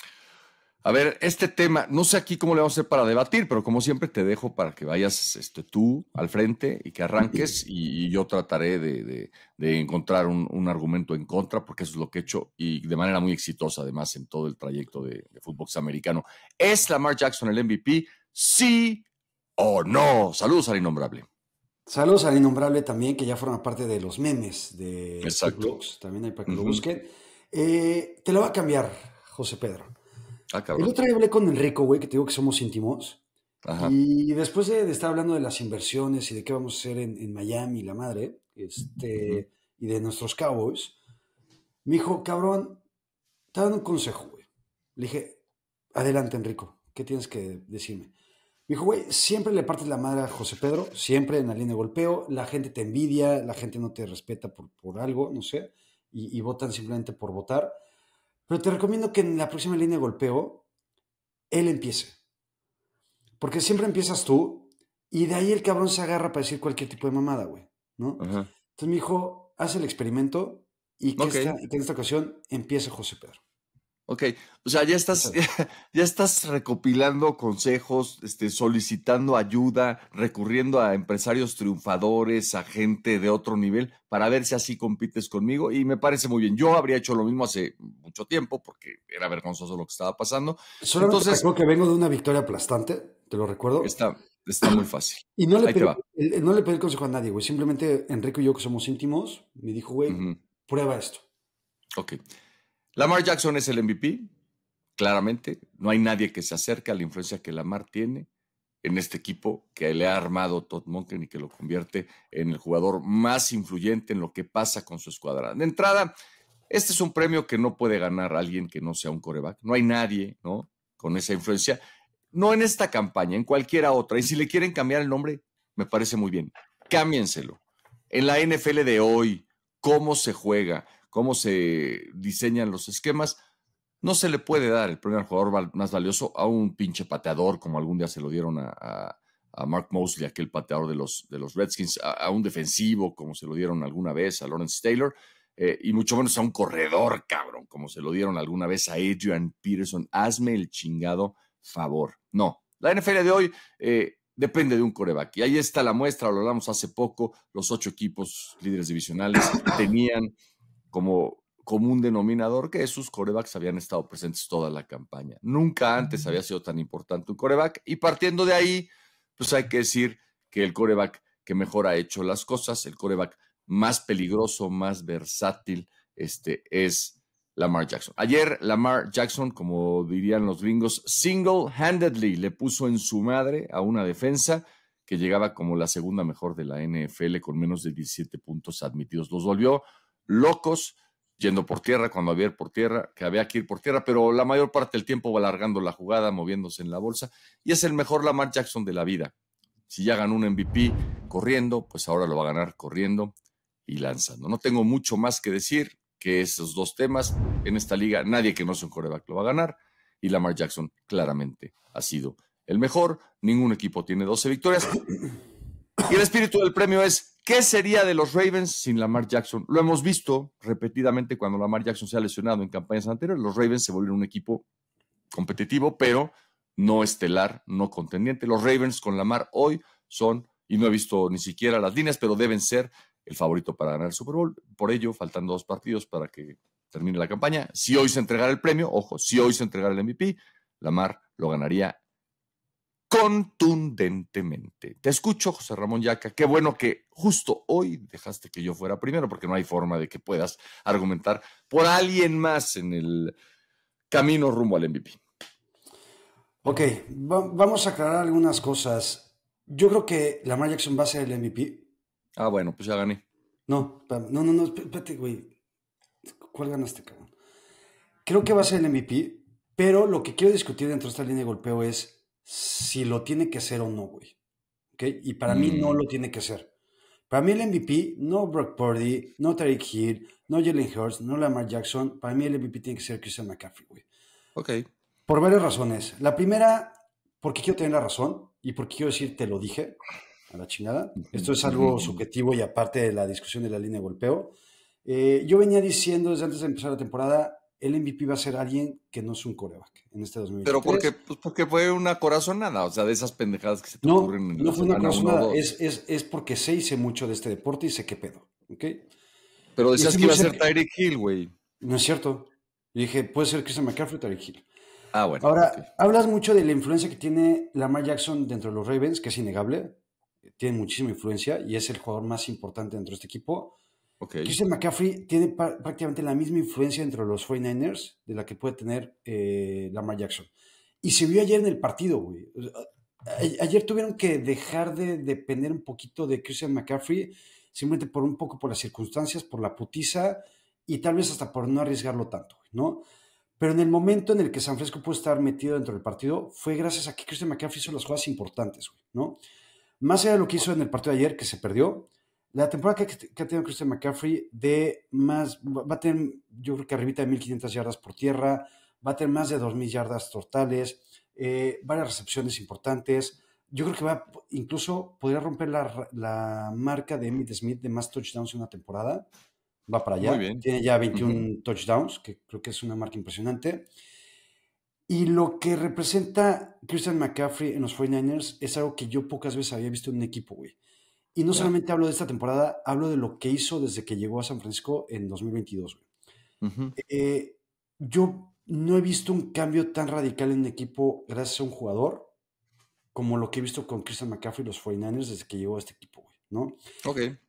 A ver, este tema, no sé aquí cómo le vamos a hacer para debatir, pero como siempre te dejo para que vayas este, tú al frente y que arranques y, yo trataré de, encontrar un, argumento en contra, porque eso es lo que he hecho y de manera muy exitosa además en todo el trayecto de, fútbol americano. ¿Es Lamar Jackson el MVP? Sí o no. Saludos al innombrable. Saludos al innombrable también, que ya forma parte de los memes de Exacto. también hay para que lo busquen. Eh, te lo va a cambiar, José Pedro. Ah, El otro día hablé con Enrico, güey, que te digo que somos íntimos. Y después de, estar hablando de las inversiones y de qué vamos a hacer en, Miami, la madre, este, y de nuestros Cowboys, me dijo, cabrón, te dan un consejo, güey. Le dije, adelante, Enrico, ¿qué tienes que decirme? Me dijo, güey, siempre le partes la madre a José Pedro, siempre en la línea de golpeo, la gente te envidia, la gente no te respeta por, por algo, no sé, y, y votan simplemente por votar. Pero te recomiendo que en la próxima línea de golpeo, él empiece. Porque siempre empiezas tú y de ahí el cabrón se agarra para decir cualquier tipo de mamada, güey. ¿no? Entonces me dijo, haz el experimento y que, que en esta ocasión empiece José Pedro. Ok, o sea, ya estás, ya, estás recopilando consejos, este, solicitando ayuda, recurriendo a empresarios triunfadores, a gente de otro nivel, para ver si así compites conmigo. Y me parece muy bien. Yo habría hecho lo mismo hace mucho tiempo, porque era vergonzoso lo que estaba pasando. Solo Entonces, creo que vengo de una victoria aplastante, te lo recuerdo. Está, está muy fácil. Y no le, pedí, consejo a nadie, güey. Simplemente Enrique y yo, que somos íntimos, me dijo, güey, prueba esto. Ok. Lamar Jackson es el MVP, claramente. No hay nadie que se acerque a la influencia que Lamar tiene en este equipo que le ha armado Todd Monken y que lo convierte en el jugador más influyente en lo que pasa con su escuadra. De entrada, este es un premio que no puede ganar alguien que no sea un coreback. No hay nadie ¿no? con esa influencia. No en esta campaña, en cualquiera otra. Y si le quieren cambiar el nombre, me parece muy bien. Cámbienselo. En la NFL de hoy, cómo se juega, cómo se diseñan los esquemas. No se le puede dar el primer jugador más valioso a un pinche pateador, como algún día se lo dieron a, Mark Mosley, aquel pateador de los, Redskins, a, un defensivo, como se lo dieron alguna vez a Lawrence Taylor, eh, y mucho menos a un corredor, cabrón, como se lo dieron alguna vez a Adrian Peterson. Hazme el chingado favor. No, la NFL de hoy eh, depende de un coreback. Y ahí está la muestra, lo hablamos hace poco, los ocho equipos líderes divisionales tenían como un denominador que esos corebacks habían estado presentes toda la campaña. Nunca antes había sido tan importante un coreback y partiendo de ahí, pues hay que decir que el coreback que mejor ha hecho las cosas, el coreback más peligroso, más versátil, este es Lamar Jackson. Ayer Lamar Jackson, como dirían los gringos, single-handedly le puso en su madre a una defensa que llegaba como la segunda mejor de la NFL con menos de 17 puntos admitidos. Los volvió locos yendo por tierra cuando había por tierra, que había que ir por tierra, pero la mayor parte del tiempo va alargando la jugada, moviéndose en la bolsa, y es el mejor Lamar Jackson de la vida. Si ya ganó un MVP corriendo, pues ahora lo va a ganar corriendo y lanzando. No tengo mucho más que decir que esos dos temas. En esta liga nadie que no sea un coreback lo va a ganar y Lamar Jackson claramente ha sido el mejor. Ningún equipo tiene 12 victorias. Y el espíritu del premio es ¿Qué sería de los Ravens sin Lamar Jackson? Lo hemos visto repetidamente cuando Lamar Jackson se ha lesionado en campañas anteriores. Los Ravens se volvieron un equipo competitivo, pero no estelar, no contendiente. Los Ravens con Lamar hoy son, y no he visto ni siquiera las líneas, pero deben ser el favorito para ganar el Super Bowl. Por ello, faltan dos partidos para que termine la campaña. Si hoy se entregara el premio, ojo, si hoy se entregara el MVP, Lamar lo ganaría contundentemente. Te escucho, José Ramón Yaca. Qué bueno que justo hoy dejaste que yo fuera primero, porque no hay forma de que puedas argumentar por alguien más en el camino rumbo al MVP. Ok, vamos a aclarar algunas cosas. Yo creo que Lamar Jackson va a ser el MVP. Ah, bueno, pues ya gané. No, no, no, no, espérate, güey. ¿Cuál ganaste, cabrón? Creo que va a ser el MVP, pero lo que quiero discutir dentro de esta línea de golpeo es si lo tiene que ser o no, güey. Y para mí no mm. lo tiene que ser. Para mí el MVP, no Brock Purdy, no Tariq Hill, no Jalen Hurts, no Lamar Jackson. Para mí el MVP tiene que ser Christian McCaffrey, güey. Por varias razones. La primera, porque quiero tener la razón y porque quiero decir te lo dije a la chingada. Esto es algo subjetivo y aparte de la discusión de la línea de golpeo. Eh, yo venía diciendo desde antes de empezar la temporada, el MVP va a ser alguien que no es un coreback en este 2020. Pero porque, pues fue una corazonada, o sea, de esas pendejadas que se te ocurren en No, fue una corazonada, es, porque sé y sé mucho de este deporte y sé qué pedo, ¿ok? Pero decías que iba a ser Tyreek Hill, güey. No es cierto. dije, puede ser Christian McCaffrey o Tyreek Hill. Ah, bueno. Ahora, hablas mucho de la influencia que tiene Lamar Jackson dentro de los Ravens, que es innegable. Tiene muchísima influencia y es el jugador más importante dentro de este equipo. Christian McCaffrey tiene prácticamente la misma influencia entre los 49ers de la que puede tener eh, Lamar Jackson. Y se vio ayer en el partido, güey. Ayer tuvieron que dejar de depender un poquito de Christian McCaffrey, simplemente por un poco por las circunstancias, por la putiza y tal vez hasta por no arriesgarlo tanto, ¿no? Pero en el momento en el que San Fresco pudo estar metido dentro del partido, fue gracias a que Christian McCaffrey hizo las cosas importantes, ¿no? Más allá de lo que hizo en el partido de ayer, que se perdió, la temporada que, ha tenido Christian McCaffrey de más, va a tener, yo creo que arribita de 1.500 yardas por tierra, va a tener más de 2.000 yardas totales, eh, varias recepciones importantes. Yo creo que va, incluso podría romper la, marca de Emmitt Smith de más touchdowns en una temporada. Va para allá. Tiene ya 21 touchdowns, que creo que es una marca impresionante. Y lo que representa Christian McCaffrey en los 49ers es algo que yo pocas veces había visto en un equipo, güey. Y no solamente hablo de esta temporada, hablo de lo que hizo desde que llegó a San Francisco en 2022. Eh, yo no he visto un cambio tan radical en equipo gracias a un jugador como lo que he visto con Christian McCaffrey y los 49ers desde que llegó a este equipo, ¿no?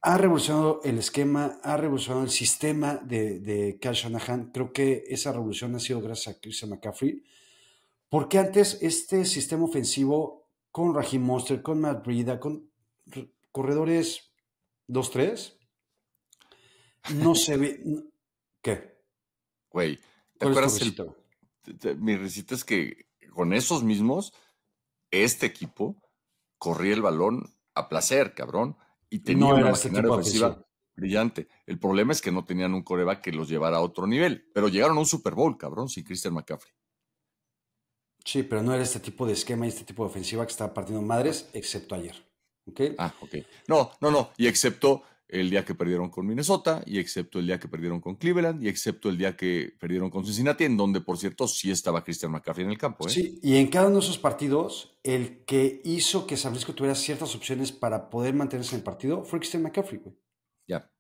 Ha revolucionado el esquema, ha revolucionado el sistema de, de Shanahan. Creo que esa revolución ha sido gracias a Christian McCaffrey. Porque antes este sistema ofensivo con Raheem Monster, con Matt Brida, con corredores 2-3, no se ve. ¿Qué? Güey, ¿te mi recita es que con esos mismos, este equipo corría el balón a placer, cabrón, y tenía una este ofensiva brillante. El problema es que no tenían un coreba que los llevara a otro nivel, pero llegaron a un Super Bowl, cabrón, sin Christian McCaffrey. Sí, pero no era este tipo de esquema y este tipo de ofensiva que estaba partiendo madres, excepto ayer. ¿Okay? Ah, ok. No, no, no. Y excepto el día que perdieron con Minnesota, y excepto el día que perdieron con Cleveland, y excepto el día que perdieron con Cincinnati, en donde, por cierto, sí estaba Christian McCaffrey en el campo. ¿eh? Sí, y en cada uno de esos partidos, el que hizo que San Francisco tuviera ciertas opciones para poder mantenerse en el partido fue Christian McCaffrey, güey. Ya.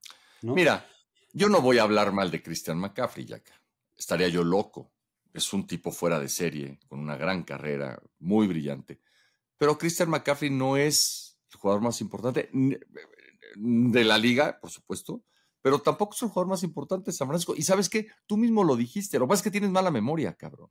Mira, yo no voy a hablar mal de Christian McCaffrey, Jack. Estaría yo loco. Es un tipo fuera de serie, con una gran carrera, muy brillante. Pero Christian McCaffrey no es el jugador más importante eh, de la liga, por supuesto, pero tampoco es el jugador más importante de San Francisco. Y sabes qué, tú mismo lo dijiste, lo que pasa es que tienes mala memoria, cabrón.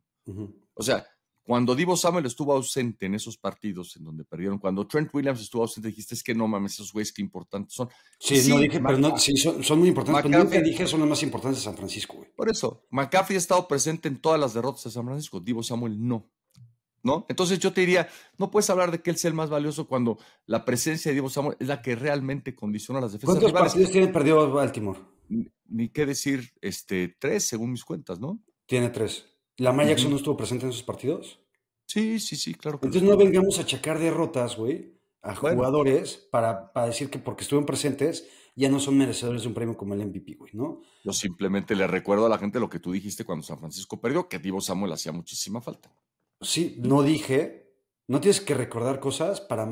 O sea, cuando Divo Samuel estuvo ausente en esos partidos en donde perdieron, cuando Trent Williams estuvo ausente, dijiste es que no mames, esos güeyes que importantes son. Sí, no dije, pero no, sí, son, muy importantes, pero dije son los más importantes de San Francisco, güey. Por eso, McCaffrey ha estado presente en todas las derrotas de San Francisco, Divo Samuel no. ¿no? Entonces yo te diría, no puedes hablar de que él sea el más valioso cuando la presencia de Divo Samuel es la que realmente condiciona las defensas ¿Cuántos partidos tiene perdido Baltimore? Ni, qué decir, este, tres, según mis cuentas, ¿no? Tiene tres. ¿La Maya no estuvo presente en esos partidos? Sí, sí, sí, claro. Entonces no vengamos a checar derrotas, güey, a jugadores para, decir que porque estuvieron presentes ya no son merecedores de un premio como el MVP, güey, ¿no? Yo simplemente le recuerdo a la gente lo que tú dijiste cuando San Francisco perdió, que Divo Samuel hacía muchísima falta. Sí, no dije. No tienes que recordar cosas para,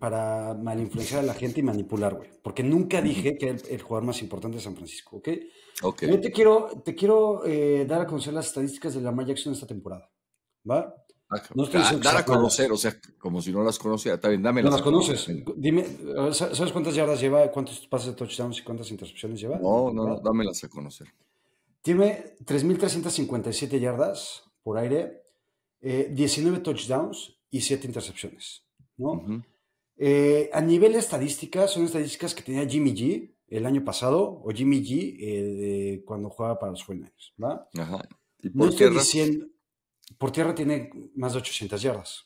para malinfluenciar a la gente y manipular, güey. Porque nunca dije que el, jugador más importante de San Francisco, ¿ok? Ok. Yo te quiero, te quiero eh, dar a conocer las estadísticas de la la Jackson esta temporada, ¿va? Ah, no dar a conocer, o sea, como si no las conociera. Está bien, dame No las conoces. Dime, eh, ¿sabes cuántas yardas lleva, cuántos pases de touchdowns y cuántas intercepciones lleva? No, no, no, dámelas a conocer. Tiene 3.357 yardas por aire, 19 eh, touchdowns y 7 intercepciones, eh, a nivel de estadísticas, son estadísticas que tenía Jimmy G el año pasado, o Jimmy G eh, cuando jugaba para los 49ers, Ajá. por tierra? por tierra tiene más de 800 yardas.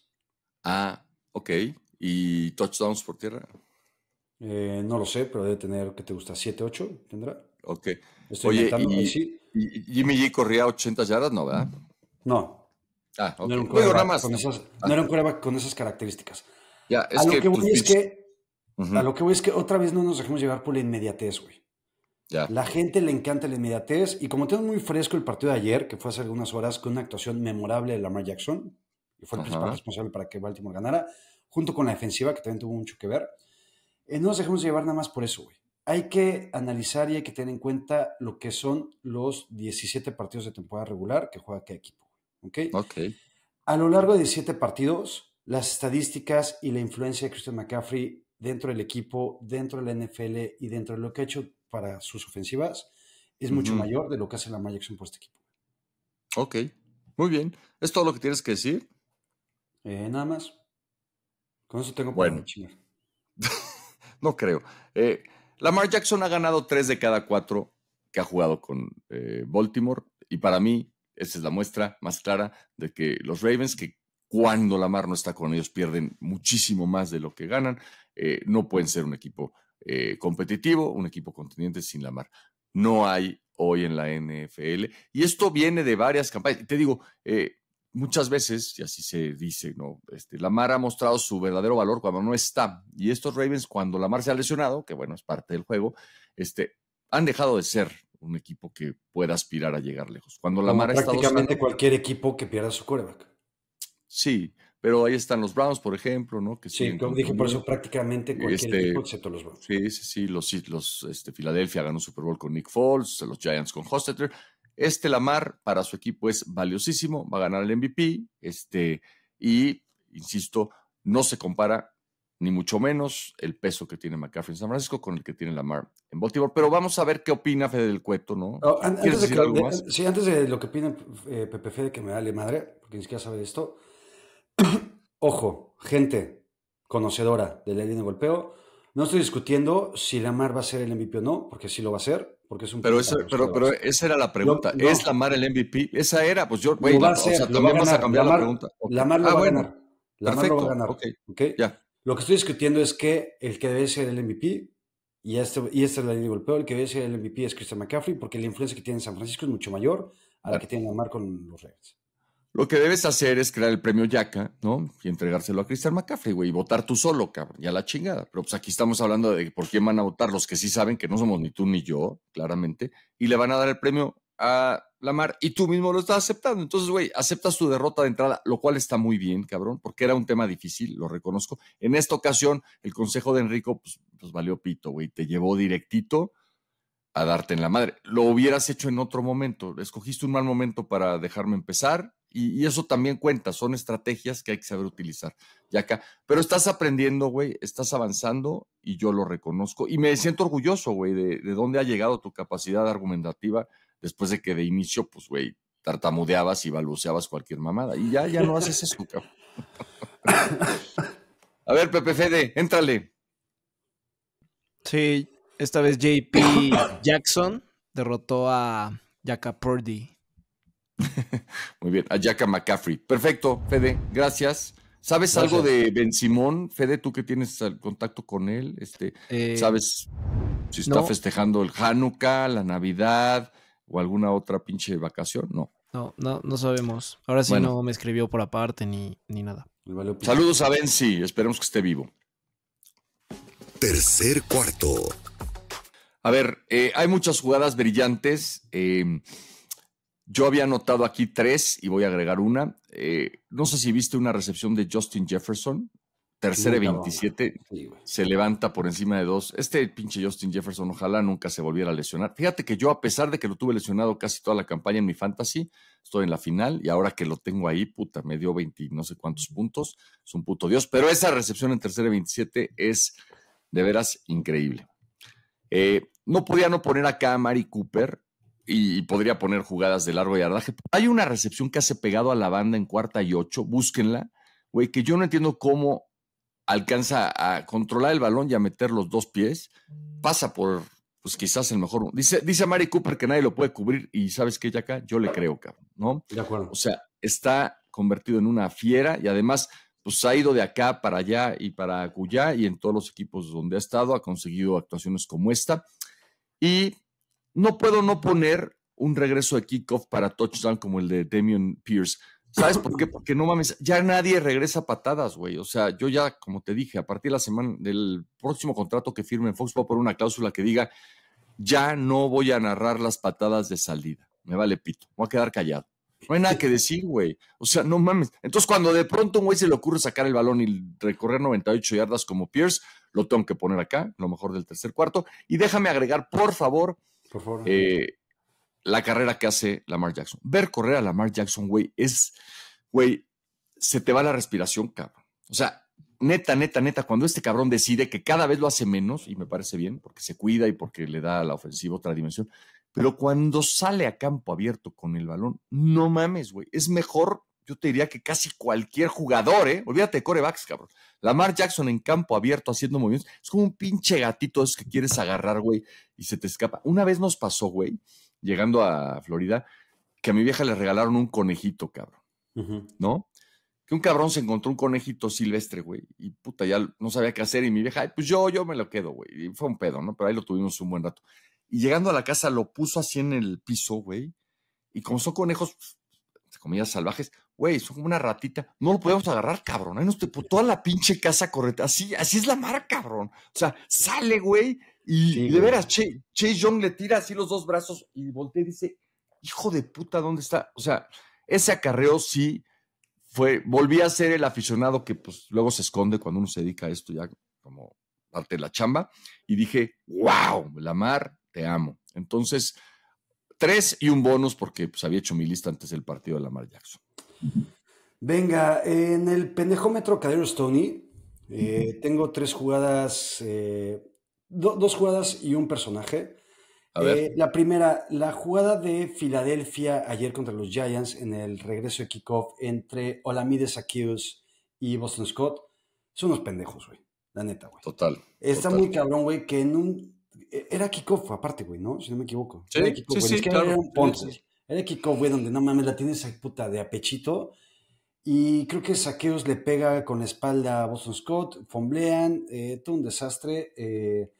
Ah, ok. ¿Y touchdowns por tierra? no lo sé, pero debe tener, que te gusta? ¿7, 8 tendrá? Ok. Estoy Oye, Jimmy G corría 80 yardas? No, ¿verdad? No. Ah, ah. No era un con, esas, con esas características. a lo que, voy es que. A lo que voy es que otra vez no nos dejemos llevar por la inmediatez, güey. La gente le encanta la inmediatez y como tengo muy fresco el partido de ayer, que fue hace algunas horas, con una actuación memorable de Lamar Jackson, y fue el principal responsable para que Baltimore ganara, junto con la defensiva, que también tuvo mucho que ver, eh, no nos dejemos llevar nada más por eso, güey. Hay que analizar y hay que tener en cuenta lo que son los 17 partidos de temporada regular que juega cada equipo. ¿okay? Okay. A lo largo de siete partidos, las estadísticas y la influencia de Christian McCaffrey dentro del equipo, dentro de la NFL y dentro de lo que ha hecho para sus ofensivas es mucho mayor de lo que hace la Jackson por este equipo. Ok, muy bien. ¿Es todo lo que tienes que decir? Eh, nada más. Con eso tengo bueno. no creo. Eh, Lamar Jackson ha ganado tres de cada cuatro que ha jugado con eh, Baltimore y para mí esta es la muestra más clara de que los Ravens, que cuando la mar no está con ellos, pierden muchísimo más de lo que ganan. Eh, no pueden ser un equipo eh, competitivo, un equipo contendiente sin la mar. No hay hoy en la NFL. Y esto viene de varias campañas. Te digo, eh, muchas veces, y así se dice, ¿no? Este, Lamar ha mostrado su verdadero valor cuando no está. Y estos Ravens, cuando Lamar se ha lesionado, que bueno, es parte del juego, este, han dejado de ser un equipo que pueda aspirar a llegar lejos. Cuando Lamar mar prácticamente cualquier equipo que pierda su coreback. Sí, pero ahí están los Browns, por ejemplo, ¿no? Que sí, como dije, por eso prácticamente cualquier este, equipo excepto los Browns. Sí, sí, sí. Los, este, Filadelfia ganó Super Bowl con Nick Foles, los Giants con Hostetter. Este Lamar para su equipo es valiosísimo, va a ganar el MVP, este, y, insisto, no se compara ni mucho menos el peso que tiene McCaffrey en San Francisco con el que tiene Lamar en Baltimore. Pero ah. vamos a ver qué opina Fede del Cueto, ¿no? antes, de Sí, antes de lo que opina eh, Pepe Fede, que me vale madre, porque ni siquiera sabe esto. Ojo, gente conocedora de la línea de golpeo, no estoy discutiendo si Lamar va a ser el MVP o no, porque sí lo va a ser, porque es un... Pero, pero, pero esa era la pregunta. ¿Es Lamar el MVP? Esa era, pues yo... a o cambiar la pregunta. Lamar lo va a ganar. Lamar lo va a ganar. Ok, ya. Lo que estoy discutiendo es que el que debe ser el MVP, y esta y este es la línea de golpeo, el que debe ser el MVP es Christian McCaffrey, porque la influencia que tiene San Francisco es mucho mayor a la que tiene Lamar con los Reyes. Lo que debes hacer es crear el premio Yaka, ¿no? Y entregárselo a Christian McCaffrey, güey, y votar tú solo, cabrón, ya la chingada. Pero pues aquí estamos hablando de por quién van a votar los que sí saben que no somos ni tú ni yo, claramente, y le van a dar el premio a y tú mismo lo estás aceptando. Entonces, güey, aceptas tu derrota de entrada, lo cual está muy bien, cabrón, porque era un tema difícil, lo reconozco. En esta ocasión, el consejo de Enrico, pues, pues valió pito, güey, te llevó directito a darte en la madre. Lo hubieras hecho en otro momento, escogiste un mal momento para dejarme empezar, y, eso también cuenta, son estrategias que hay que saber utilizar. Ya acá, pero estás aprendiendo, güey, estás avanzando, y yo lo reconozco, y me siento orgulloso, güey, de, de dónde ha llegado tu capacidad argumentativa después de que de inicio, pues, güey, tartamudeabas y balbuceabas cualquier mamada. Y ya, ya no haces eso, A ver, Pepe Fede, éntrale. Sí, esta vez JP Jackson derrotó a Jacka Purdy. Muy bien, a Jacka McCaffrey. Perfecto, Fede, gracias. ¿Sabes algo de Ben Simón? Fede, tú que tienes contacto con él, este, eh, ¿sabes si está festejando el Hanukkah, la Navidad? o alguna otra pinche vacación, no. No, no, no sabemos. Ahora sí no me escribió por aparte ni, ni nada. Saludos a Benzi, esperemos que esté vivo. Tercer cuarto. A ver, eh, hay muchas jugadas brillantes. Em, yo había anotado aquí tres y voy a agregar una. Eh, no sé si viste una recepción de Justin Jefferson Tercera y 27 se levanta por encima de dos. Este pinche Justin Jefferson ojalá nunca se volviera a lesionar. Fíjate que yo a pesar de que lo tuve lesionado casi toda la campaña en mi fantasy, estoy en la final y ahora que lo tengo ahí, puta, me dio 20 no sé cuántos puntos. Es un puto dios. Pero esa recepción en tercera y 27 es de veras increíble. Eh, no podía no poner acá a Mari Cooper y, podría poner jugadas de largo yardaje. Hay una recepción que hace pegado a la banda en cuarta y ocho, búsquenla, güey, que yo no entiendo cómo alcanza a controlar el balón y a meter los dos pies, pasa por, pues quizás el mejor. Dice, dice Mari Cooper que nadie lo puede cubrir y sabes que ella acá yo le creo, cabrón, ¿no? De acuerdo. O sea, está convertido en una fiera y además, pues ha ido de acá para allá y para acullá y en todos los equipos donde ha estado ha conseguido actuaciones como esta. Y no puedo no poner un regreso de kickoff para touchdown como el de Damian Pierce. ¿Sabes por qué? Porque no mames, ya nadie regresa patadas, güey. O sea, yo ya, como te dije, a partir de la semana del próximo contrato que firme en Fox, voy una cláusula que diga: ya no voy a narrar las patadas de salida. Me vale pito. Voy a quedar callado. No hay nada que decir, güey. O sea, no mames. Entonces, cuando de pronto un güey se le ocurre sacar el balón y recorrer 98 yardas como Pierce, lo tengo que poner acá, lo mejor del tercer cuarto. Y déjame agregar, por favor, por favor. Eh, la carrera que hace Lamar Jackson. Ver correr a Lamar Jackson, güey, es, güey, se te va la respiración, cabrón. O sea, neta, neta, neta, cuando este cabrón decide que cada vez lo hace menos, y me parece bien, porque se cuida y porque le da a la ofensiva otra dimensión, pero cuando sale a campo abierto con el balón, no mames, güey, es mejor, yo te diría que casi cualquier jugador, ¿eh? Olvídate de corebacks, cabrón. Lamar Jackson en campo abierto haciendo movimientos, es como un pinche gatito que quieres agarrar, güey, y se te escapa. Una vez nos pasó, güey, llegando a Florida, que a mi vieja le regalaron un conejito, cabrón, ¿no? Que un cabrón se encontró un conejito silvestre, güey, y puta, ya no sabía qué hacer, y mi vieja, pues yo, yo me lo quedo, güey, y fue un pedo, ¿no? Pero ahí lo tuvimos un buen rato. Y llegando a la casa lo puso así en el piso, güey, y como son conejos, pues, comillas salvajes, güey, son como una ratita, no lo podemos agarrar, cabrón. Ahí nos te pues, toda la pinche casa correta. Así, así es la mar, cabrón. O sea, sale, güey, y, de veras, Chase Young le tira así los dos brazos y voltea y dice, hijo de puta, ¿dónde está? O sea, ese acarreo sí fue, volví a ser el aficionado que pues luego se esconde cuando uno se dedica a esto ya como parte de la chamba, y dije, wow, mar, te amo. Entonces, tres y un bonus porque pues había hecho mi lista antes del partido de Lamar Jackson. Venga, en el pendejómetro Cadero Stony. Eh, tengo tres jugadas, eh, dos jugadas y un personaje. Eh, la primera, la jugada de Filadelfia ayer contra los Giants en el regreso de kickoff entre olamides Sakius y Boston Scott. Son unos pendejos, güey. La neta, güey. Total. Está muy cabrón, güey, que en un. E-, era kickoff, aparte, güey, ¿no? Si no me equivoco. Sí, sí, era kickoff, güey, donde no mames, la tiene esa puta de apechito. Y creo que Saqueos le pega con la espalda a Boston Scott, fomblean, eh, todo un desastre. Eh,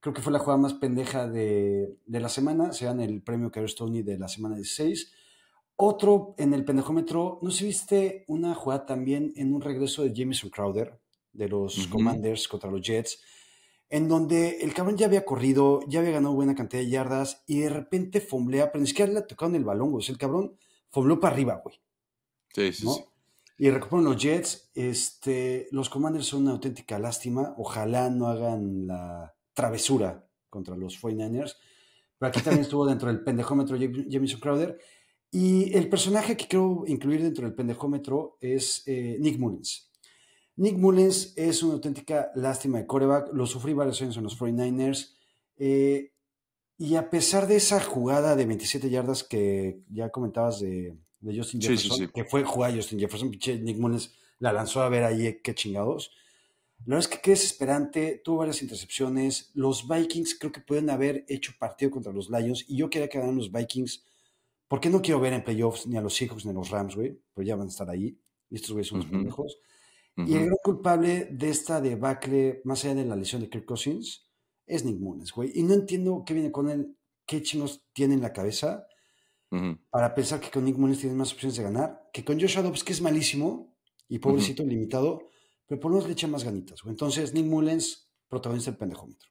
creo que fue la jugada más pendeja de, la semana. Se en el premio Tony de la semana 16. Otro en el pendejómetro, ¿no se viste una jugada también en un regreso de Jameson Crowder de los Commanders contra los Jets? en donde el cabrón ya había corrido, ya había ganado buena cantidad de yardas y de repente fomblea, pero ni siquiera le tocaron el balón, güey. el cabrón fombló para arriba, güey. Sí, sí, sí. Y recuperan los Jets. Este, los Commanders son una auténtica lástima. Ojalá no hagan la travesura contra los 49ers. Pero aquí también estuvo dentro del pendejómetro Jameson Crowder. Y el personaje que quiero incluir dentro del pendejómetro es eh, Nick Mullins. Nick Mullens es una auténtica lástima de coreback. Lo sufrí varios años en los 49ers. Eh, y a pesar de esa jugada de 27 yardas que ya comentabas de, Justin Jefferson, que fue jugada Justin Jefferson, Nick Mullens la lanzó a ver ahí, eh, qué chingados. La verdad es que qué desesperante, tuvo varias intercepciones. Los Vikings creo que pueden haber hecho partido contra los Lions y yo quería que ganaran los Vikings. porque no quiero ver en playoffs ni a los Seahawks ni a los Rams, güey? Pero pues ya van a estar ahí. estos güeyes son los uh y el gran culpable de esta debacle, más allá de la lesión de Kirk Cousins, es Nick Mullens, güey. Y no entiendo qué viene con él, qué chinos tiene en la cabeza para pensar que con Nick Mullens tiene más opciones de ganar que con Josh Dobbs, pues, que es malísimo y pobrecito, limitado, pero por lo menos le echa más ganitas, güey. Entonces, Nick Mullens, protagonista del pendejómetro.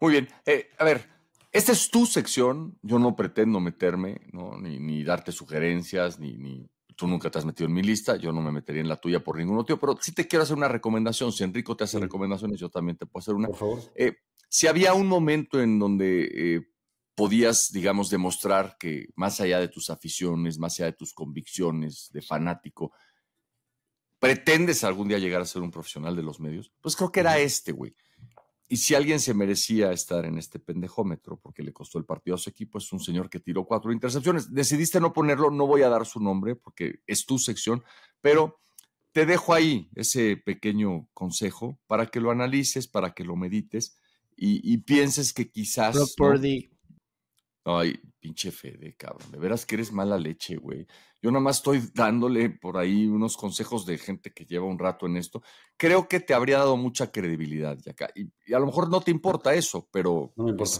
Muy bien. Eh, a ver, esta es tu sección. Yo no pretendo meterme, ¿no? ni, ni, darte sugerencias, ni, ni tú nunca te has metido en mi lista, yo no me metería en la tuya por ningún motivo, pero si te quiero hacer una recomendación. Si Enrico te hace recomendaciones, yo también te puedo hacer una. Por favor. Eh, si había un momento en donde eh, podías, digamos, demostrar que más allá de tus aficiones, más allá de tus convicciones de fanático, pretendes algún día llegar a ser un profesional de los medios, pues creo que era este, güey y si alguien se merecía estar en este pendejómetro porque le costó el partido a su equipo, es un señor que tiró cuatro intercepciones. Decidiste no ponerlo, no voy a dar su nombre porque es tu sección, pero te dejo ahí ese pequeño consejo para que lo analices, para que lo medites y, pienses que quizás... Ay, pinche de cabrón. De veras que eres mala leche, güey. Yo nada más estoy dándole por ahí unos consejos de gente que lleva un rato en esto. Creo que te habría dado mucha credibilidad, Y, y a lo mejor no te importa eso, pero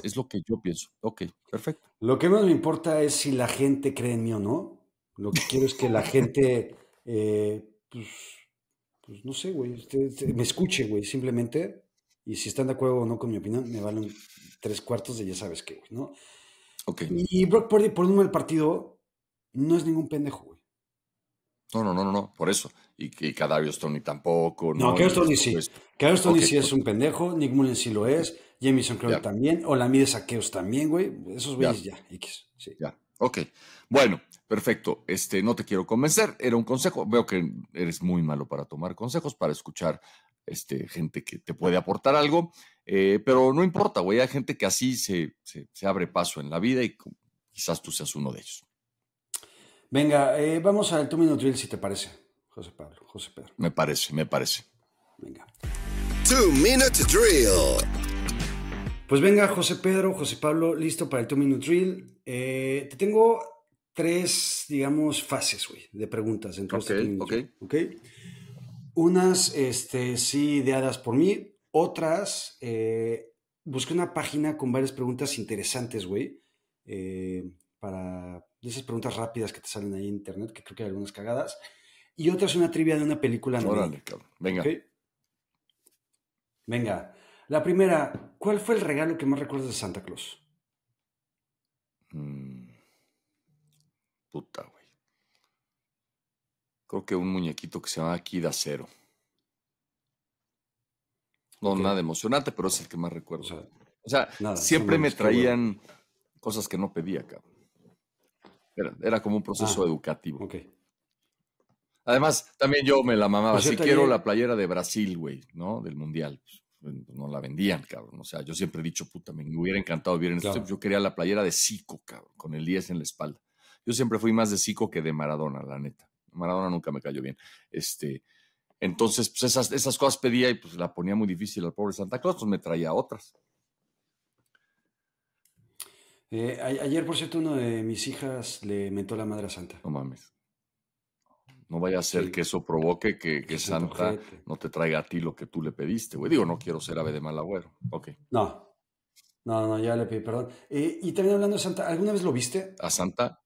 Es, lo que yo pienso. Ok, perfecto. Lo que más me importa es si la gente cree en mí o no. Lo que quiero es que la gente, eh, pues, pues, no sé, güey, este, este, me escuche, güey, simplemente. Y si están de acuerdo o no con mi opinión, me valen tres cuartos de ya sabes qué, güey, ¿no? Y Brock Purdy, por número del partido, no es ningún pendejo, güey. No, no, no, no, no, por eso. Y, que Cadavio Stony tampoco. No, no Kerston sí. sí es un pendejo, Nick Mullins sí lo es, Jamison Crowley yeah. también, Olamide Saqueos también, güey. Esos güeyes ya, X. Ya, ok. Bueno, perfecto. Este, no te quiero convencer, era un consejo. Veo que eres muy malo para tomar consejos, para escuchar este, gente que te puede aportar algo, eh, pero no importa, güey, hay gente que así se, abre paso en la vida y quizás tú seas uno de ellos. Venga, eh, vamos al Minute Drill, si te parece, José Pablo, José Pedro. Me parece, me parece. Venga. Two Minute Drill. Pues venga, José Pedro, José Pablo, listo para el Two Minute Drill. Eh, te tengo tres, digamos, fases, güey, de preguntas. Entonces, este okay, ok, ok. Unas, este, sí, ideadas por mí. Otras, eh, busqué una página con varias preguntas interesantes, güey. Eh, para esas preguntas rápidas que te salen ahí en internet, que creo que hay algunas cagadas. Y otras, una trivia de una película. Órale, Venga. Venga. La primera, ¿cuál fue el regalo que más recuerdas de Santa Claus? Mm. Puta, güey creo que un muñequito que se llamaba Kid Acero. No, nada emocionante, pero es el que más recuerdo. O sea, siempre me traían cosas que no pedía, cabrón. Era, como un proceso ah, educativo. Ok. Además, también yo me la mamaba. Pues si quiero la playera de Brasil, güey, ¿no? Del Mundial. Pues, pues, no la vendían, cabrón. O sea, yo siempre he dicho, puta, me hubiera encantado vivir en Yo quería la playera de Zico, cabrón, con el 10 en la espalda. Yo siempre fui más de Zico que de Maradona, la neta. Maradona nunca me cayó bien. Este, entonces, pues esas, esas cosas pedía y pues la ponía muy difícil al pobre Santa Claus, pues me traía otras. Eh, ayer, por cierto, una de mis hijas le mentó la madre a Santa. No mames. No vaya a ser que eso provoque que, Santa no te traiga a ti lo que tú le pediste, Digo, no quiero ser ave de mal agüero. Ok. No. No, no, ya le pedí perdón. Eh, y también hablando de Santa, ¿alguna vez lo viste? ¿A Santa?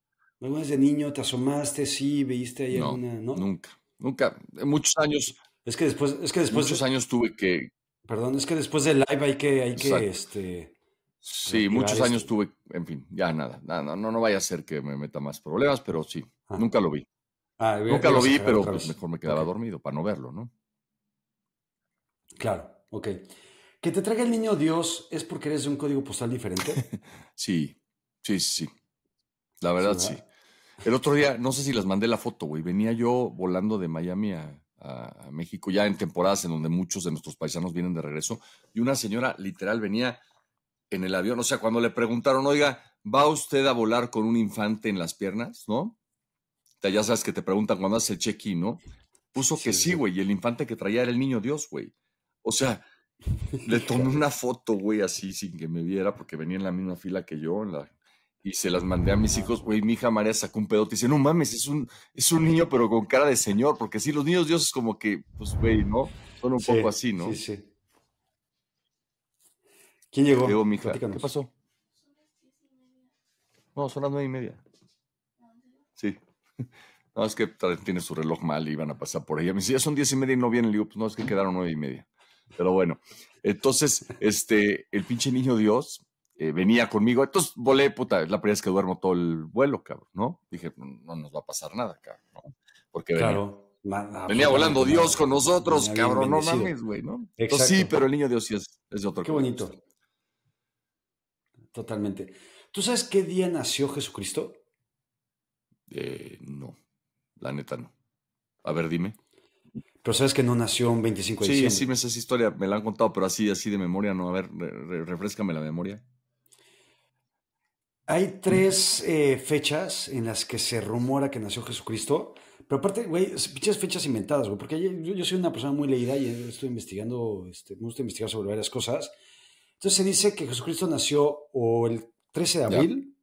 ¿Alguna vez de niño te asomaste, sí, viste ahí no, alguna, no? Nunca, nunca. Muchos años. Es que después, es que después. Muchos años tuve que. Perdón, es que después del live hay que, hay que, este. Sí, muchos años tuve, en fin, ya nada, nada, no, no vaya a ser que me meta más problemas, pero sí, ah. nunca lo vi. Ah, nunca lo vi, pero pues, mejor me quedaba dormido para no verlo, ¿no? Claro, ok. Que te traiga el niño Dios es porque eres de un código postal diferente. sí, sí, sí. La ¿verdad? sí. El otro día, no sé si les mandé la foto, güey. Venía yo volando de Miami a, México, ya en temporadas en donde muchos de nuestros paisanos vienen de regreso, y una señora literal venía en el avión. O sea, cuando le preguntaron, oiga, ¿va usted a volar con un infante en las piernas? ¿No? Ya sabes que te preguntan cuando hace el check-in, ¿no? Puso que sí, güey, y el infante que traía era el niño Dios, güey. O sea, le tomé una foto, güey, así sin que me viera, porque venía en la misma fila que yo, en la, y se las mandé a mis hijos, güey, mi hija María sacó un pedote y dice, no mames, es un, es un niño pero con cara de señor, porque sí, los niños Dios es como que, pues, güey, ¿no? Son un poco así, ¿no? Sí, sí. ¿Quién llegó? Llegó mi hija. ¿Qué pasó? No, son las nueve y media. Sí. No, es que tiene su reloj mal y van a pasar por ella. Me dice, ya son diez y media y no viene digo, pues no, es que quedaron nueve y media. Pero bueno, entonces, este, el pinche niño Dios eh, venía conmigo. Entonces volé, puta, la primera vez que duermo todo el vuelo, cabrón, ¿no? Dije, no nos va a pasar nada, cabrón, ¿no? Porque venía, ah, volando Dios con nosotros, cabrón, no mames, güey, ¿no? sí, pero el niño Dios sí es, es de otro. Qué bonito. Totalmente. ¿Tú sabes qué día nació Jesucristo? Eh, no, la neta no. A ver, dime. Pero sabes que no nació un 25 de sí, Sí, sí, me esa historia, me la han contado, pero así, así de memoria, no. A ver, refrescame la memoria. Hay tres eh, fechas en las que se rumora que nació Jesucristo. Pero aparte, güey, pinches fechas inventadas, güey. Porque yo, soy una persona muy leída y estoy investigando, este, me gusta investigar sobre varias cosas. Entonces se dice que Jesucristo nació o el 13 de abril,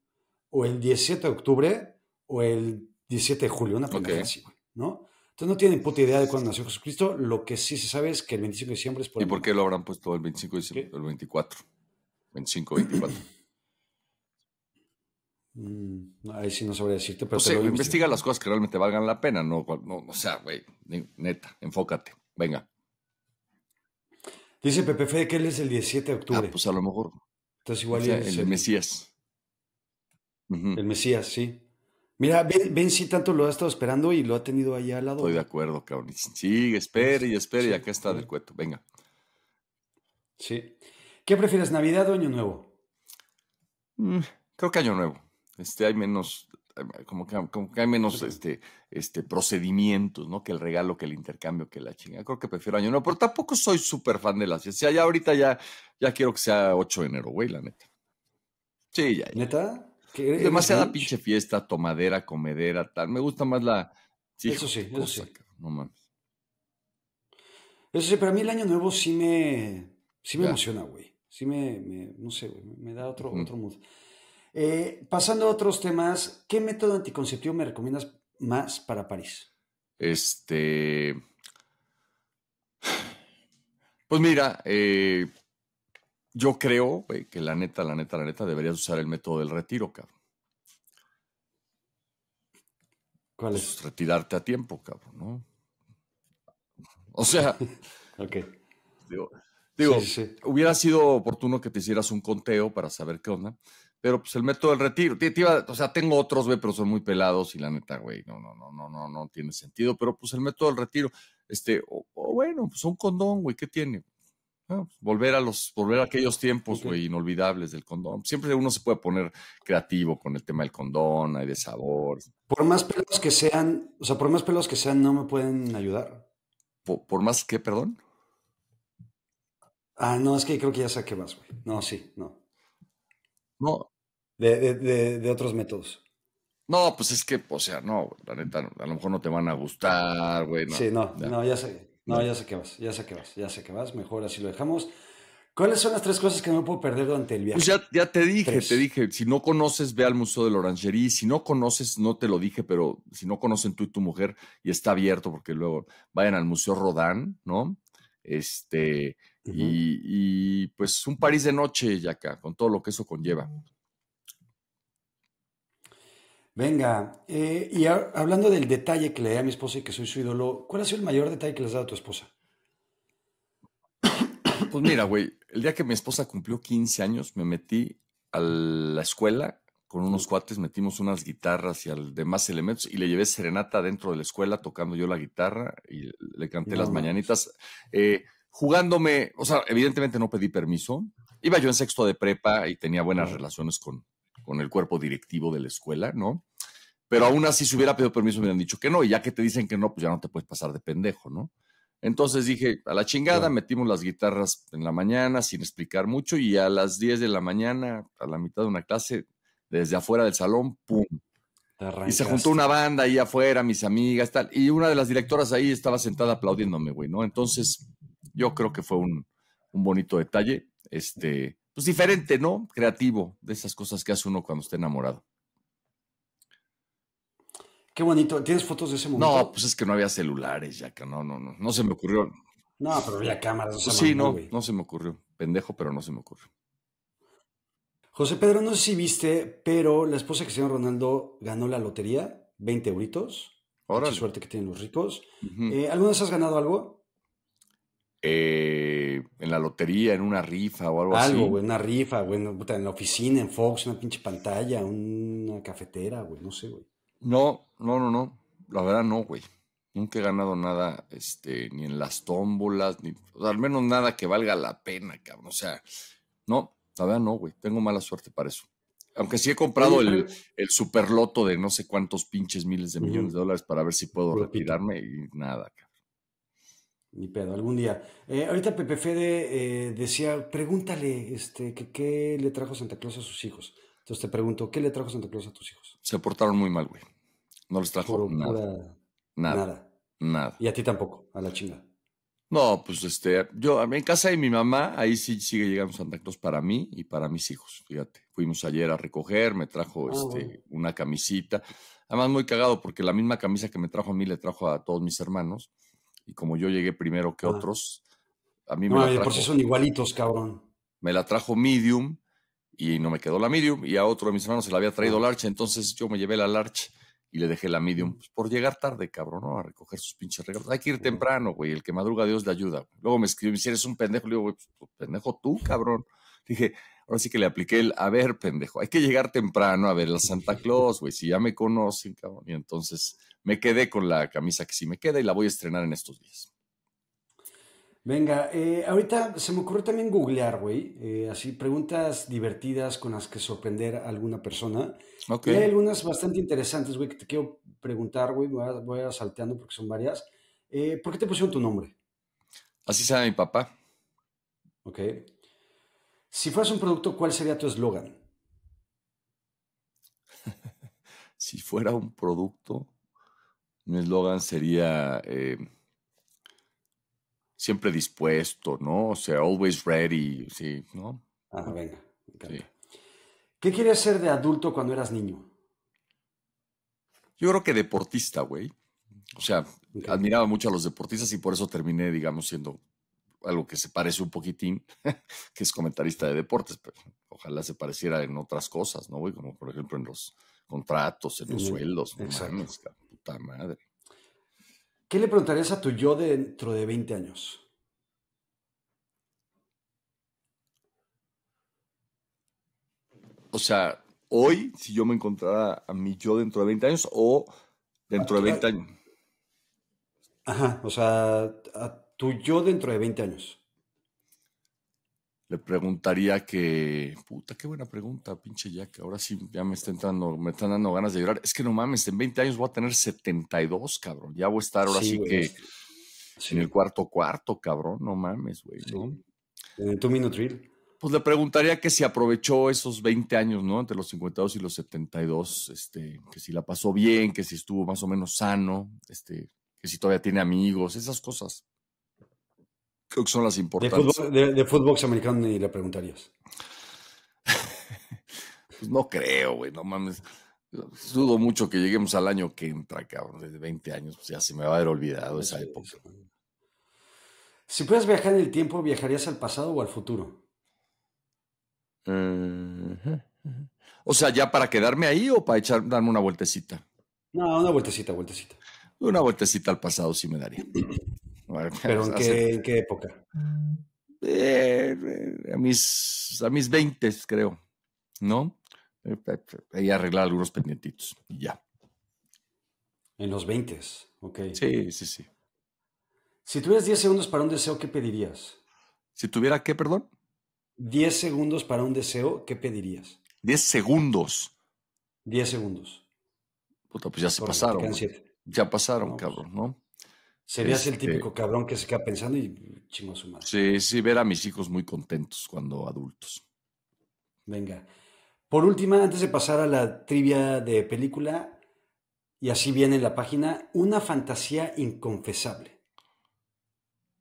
o el 17 de octubre, o el 17 de julio. Una pendejada así, güey, ¿no? Entonces no tienen puta idea de cuándo nació Jesucristo. Lo que sí se sabe es que el 25 de diciembre es por... ¿Y por qué lo habrán puesto el 25 de diciembre? El 24. 25, 24. Mm, ahí sí no sabría decirte, pero. investiga las cosas que realmente valgan la pena, no, no o sea, güey, neta, enfócate, venga. Dice Pepe Fe que él es el 17 de octubre. Ah, pues a lo mejor. Entonces igual el, Mesías. El Mesías, sí. Mira, ven si tanto lo ha estado esperando y lo ha tenido ahí al lado. Estoy de acuerdo, cabrón. Sigue, espere y espere y acá está del cueto. Venga. Sí. ¿Qué prefieres, Navidad o Año Nuevo? Mm, creo que Año Nuevo este, hay menos, eh, como que, hay menos este, este, procedimientos, ¿no? Que el regalo, que el intercambio, que la chinga. Creo que prefiero año nuevo, pero tampoco soy súper fan de las fiestas. Ya ahorita ya, ya quiero que sea 8 de enero, güey, la neta. Sí, ya. ¿Neta? Demasiada pinche fiesta, tomadera, comedera, tal. Me gusta más la. eso sí, no mames. Eso sí, pero a mí el año nuevo sí me. Sí me emociona, güey. Sí me, No sé, Me da otro, otro mood. Eh, pasando a otros temas, ¿qué método anticonceptivo me recomiendas más para París? Este. Pues mira, eh, yo creo que la neta, la neta, la neta, deberías usar el método del retiro, cabrón. ¿Cuál pues, es? retirarte a tiempo, cabrón, ¿no? O sea. ok. Digo, hubiera sido oportuno que te hicieras un conteo para saber qué onda pero pues el método del retiro, o sea, tengo otros, güey, pero son muy pelados y la neta, güey, no, no, no, no, no, no tiene sentido, pero pues el método del retiro, este, o, bueno, pues un condón, güey, ¿qué tiene? Ah, pues, volver a los, volver a aquellos tiempos, güey, inolvidables del condón. Siempre uno se puede poner creativo con el tema del condón, hay de sabor. Por más pelos que sean, o sea, por más pelos que sean, no me pueden ayudar. ¿Por, por más qué, perdón? Ah, no, es que creo que ya saqué más, güey. No, sí, no. No, de, de, otros métodos. No, pues es que, o sea, no, la neta, a lo mejor no te van a gustar, güey. No, sí, no, ya. no, ya sé, no, ya sé que vas, ya sé que vas, ya sé vas, mejor así lo dejamos. ¿Cuáles son las tres cosas que no puedo perder durante el pues viaje? Pues ya, te dije, te dije, si no conoces, ve al Museo de la Orangerie, si no conoces, no te lo dije, pero si no conocen tú y tu mujer, y está abierto, porque luego vayan al Museo Rodán, ¿no? Este, y, y, pues un París de noche, acá con todo lo que eso conlleva. Venga, eh, y hablando del detalle que le di a mi esposa y que soy su ídolo, ¿cuál ha sido el mayor detalle que le has dado a tu esposa? Pues mira, güey, el día que mi esposa cumplió 15 años, me metí a la escuela con unos cuates, metimos unas guitarras y al demás elementos y le llevé serenata dentro de la escuela tocando yo la guitarra y le canté las mañanitas, eh, jugándome, o sea, evidentemente no pedí permiso, iba yo en sexto de prepa y tenía buenas relaciones con, con el cuerpo directivo de la escuela, ¿no? Pero aún así, si hubiera pedido permiso, me hubieran dicho que no, y ya que te dicen que no, pues ya no te puedes pasar de pendejo, ¿no? Entonces dije, a la chingada, metimos las guitarras en la mañana sin explicar mucho y a las 10 de la mañana, a la mitad de una clase, desde afuera del salón, ¡pum! Y se juntó una banda ahí afuera, mis amigas, tal. Y una de las directoras ahí estaba sentada aplaudiéndome, güey, ¿no? Entonces, yo creo que fue un, un bonito detalle. Este, pues, diferente, ¿no? Creativo, de esas cosas que hace uno cuando está enamorado. Qué bonito. ¿Tienes fotos de ese momento? No, pues es que no había celulares, ya que no, no, no, no se me ocurrió. No, pero había cámaras. sí, no, no se me ocurrió. Pendejo, pero no se me ocurrió. José Pedro, no sé si viste, pero la esposa que Cristiano Ronaldo ganó la lotería, 20 euritos. Qué suerte que tienen los ricos. Eh, ¿Alguna vez has ganado algo? Eh, en la lotería, en una rifa o algo, así. Algo, güey, una rifa, güey, en la oficina, en Fox, una pinche pantalla, una cafetera, güey, no sé, güey. No, no, no, no. La verdad no, güey. Nunca he ganado nada, este, ni en las tómbolas, ni, al menos nada que valga la pena, cabrón. O sea, no, la verdad no, güey. Tengo mala suerte para eso. Aunque sí he comprado el, el superloto de no sé cuántos pinches miles de millones de dólares para ver si puedo retirarme y nada, cabrón. Ni pedo, algún día. Eh, ahorita Pepe Fede eh, decía, pregúntale este, qué le trajo Santa Claus a sus hijos. Entonces te pregunto, ¿qué le trajo Santa Claus a tus hijos? Se portaron muy mal, güey. No les trajo nada, nada, nada. Nada. Y a ti tampoco, a la chingada. No, pues este, yo en casa de mi mamá, ahí sí sigue llegando Santa Claus para mí y para mis hijos, fíjate. Fuimos ayer a recoger, me trajo ah, este, una camisita. Además, muy cagado porque la misma camisa que me trajo a mí le trajo a todos mis hermanos y como yo llegué primero que ah. otros, a mí me la trajo, son igualitos, cabrón. Me la trajo medium y no me quedó la medium y a otro de mis hermanos se la había traído Larch, entonces yo me llevé la Larch y le dejé la medium pues, por llegar tarde, cabrón, ¿no? a recoger sus pinches regalos. Hay que ir temprano, güey, el que madruga Dios le ayuda. Luego me escribió eres un pendejo. Le digo, güey, pues, pues, pendejo tú, cabrón. Dije, ahora sí que le apliqué el, a ver, pendejo, hay que llegar temprano a ver la Santa Claus, güey, si ya me conocen, cabrón. Y entonces me quedé con la camisa que sí me queda y la voy a estrenar en estos días. Venga, eh, ahorita se me ocurrió también googlear, güey, eh, así preguntas divertidas con las que sorprender a alguna persona. Okay. hay algunas bastante interesantes, güey, que te quiero preguntar, güey, voy, a, voy salteando porque son varias. Eh, ¿Por qué te pusieron tu nombre? Así sabe mi papá. Ok. Si fueras un producto, ¿cuál sería tu eslogan? si fuera un producto, mi eslogan sería eh, siempre dispuesto, ¿no? O sea, always ready, sí, ¿no? Ah, venga. Sí. ¿Qué querías ser de adulto cuando eras niño? Yo creo que deportista, güey. O sea, admiraba mucho a los deportistas y por eso terminé, digamos, siendo algo que se parece un poquitín, que es comentarista de deportes, pero ojalá se pareciera en otras cosas, ¿no? Güey? Como por ejemplo en los contratos, en los sueldos. Exacto madre. ¿Qué le preguntarías a tu yo dentro de 20 años? O sea, hoy, si yo me encontrara a mi yo dentro de 20 años o dentro de 20 ah, ah. años. Ajá, o sea, a tu yo dentro de 20 años le preguntaría que, puta, qué buena pregunta, pinche Jack, ahora sí ya me está entrando, me están dando ganas de llorar. Es que no mames, en 20 años voy a tener 72, cabrón. Ya voy a estar ahora sí, que en el cuarto cuarto, cabrón, no mames, güey. En tu Pues le preguntaría que si aprovechó esos 20 años, ¿no? Entre los 52 y los 72, este, que si la pasó bien, que si estuvo más o menos sano, este, que si todavía tiene amigos, esas cosas creo que son las importantes. De fútbol, americano ni le preguntarías. Pues no creo, güey, no mames. Dudo mucho que lleguemos al año que entra, cabrón, desde 20 años, pues ya se me va a haber olvidado esa época. Si puedes viajar en el tiempo, ¿viajarías al pasado o al futuro? O sea, ¿ya para quedarme ahí o para echar, darme una vueltecita? No, una vueltecita, vueltecita. Una vueltecita al pasado sí me daría. ¿Pero en, qué, época? Eh, eh, a, mis, a mis 20, creo, ¿no? Eh, ahí arreglar algunos pendientitos y ya. En los 20, ok. Sí, sí, sí. Si tuvieras 10 segundos para un deseo, ¿qué pedirías? Si tuviera qué, perdón. 10 segundos para un deseo, ¿qué pedirías? 10 segundos. 10 segundos. Puta, pues ya se pasaron. Ya pasaron, pues cabrón, ¿no? Serías el este típico cabrón que se queda pensando y chingo su madre. Sí, sí, ver a mis hijos muy contentos cuando adultos. Venga. Por última, antes de pasar a la trivia de película, y así viene la página, una fantasía inconfesable.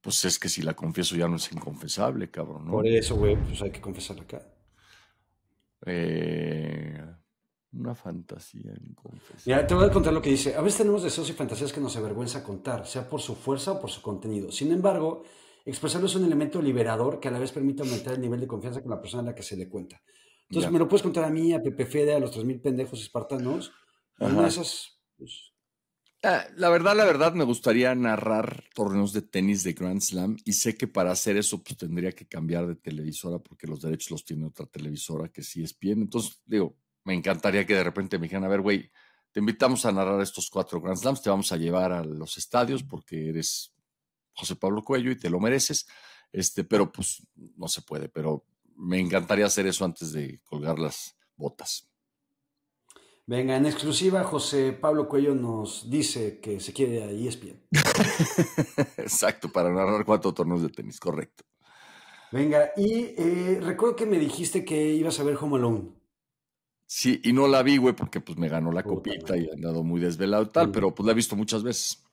Pues es que si la confieso ya no es inconfesable, cabrón. ¿no? Por eso, güey, pues hay que confesarla acá. Eh, una fantasía en te voy a contar lo que dice. A veces tenemos deseos y fantasías que nos avergüenza contar, sea por su fuerza o por su contenido. Sin embargo, expresarlo es un elemento liberador que a la vez permite aumentar el nivel de confianza con la persona a la que se le cuenta. Entonces, me lo puedes contar a mí, a Pepe Fede, a los 3.000 pendejos espartanos. esas. Pues, ah, la verdad, la verdad, me gustaría narrar torneos de tenis de Grand Slam y sé que para hacer eso pues, tendría que cambiar de televisora porque los derechos los tiene otra televisora que sí es bien. Entonces, digo, me encantaría que de repente me dijeran, a ver, güey, te invitamos a narrar estos cuatro Grand Slams, te vamos a llevar a los estadios porque eres José Pablo Cuello y te lo mereces, este, pero pues no se puede, pero me encantaría hacer eso antes de colgar las botas. Venga, en exclusiva, José Pablo Cuello nos dice que se quiere a ESPN. Exacto, para narrar cuatro torneos de tenis, correcto. Venga, y eh, recuerdo que me dijiste que ibas a ver Home Alone. Sí, y no la vi, güey, porque pues me ganó la copita y ha andado muy desvelado y tal, pero pues la he visto muchas veces.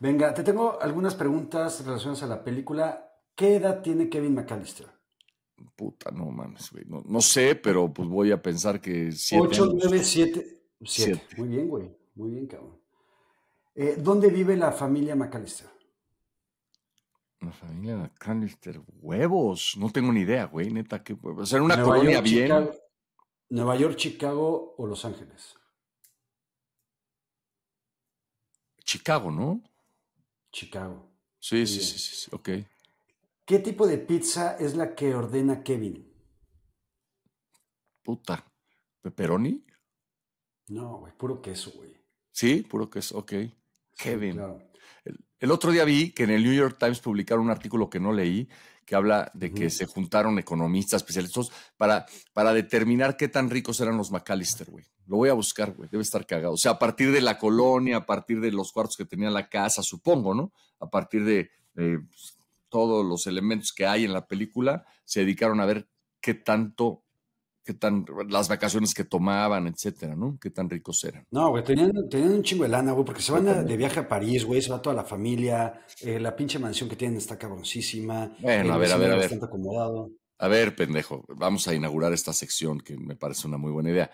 Venga, te tengo algunas preguntas relacionadas a la película. ¿Qué edad tiene Kevin McAllister? Puta, no mames, güey. No, sé, pero pues voy a pensar que 7. 8, 9, 7. Muy bien, güey. Muy bien, cabrón. Eh, ¿Dónde vive la familia McAllister? La familia McAllister, huevos. No tengo ni idea, güey. Neta, qué huevos. O sea, en una colonia bien. Nueva York, Chicago o Los Ángeles. Chicago, ¿no? Chicago. Sí, sí, sí, sí, ok. ¿Qué tipo de pizza es la que ordena Kevin? Puta. ¿Pepperoni? No, güey, puro queso, güey. Sí, puro queso, ok. Kevin. el otro día vi que en el New York Times publicaron un artículo que no leí que habla de que se juntaron economistas, especialistas, para, para determinar qué tan ricos eran los McAllister, güey. Lo voy a buscar, güey. Debe estar cagado. O sea, a partir de la colonia, a partir de los cuartos que tenía la casa, supongo, ¿no? A partir de eh, pues, todos los elementos que hay en la película, se dedicaron a ver qué tanto qué tan, las vacaciones que tomaban, etcétera, ¿no? Qué tan ricos eran. No, güey, tenían, un chingo de lana, güey, porque se van de viaje a París, güey, se va toda la familia, eh, la pinche mansión que tienen está cabroncísima. Bueno, a ver, a ver, a ver. Acomodado. A ver, pendejo, vamos a inaugurar esta sección que me parece una muy buena idea.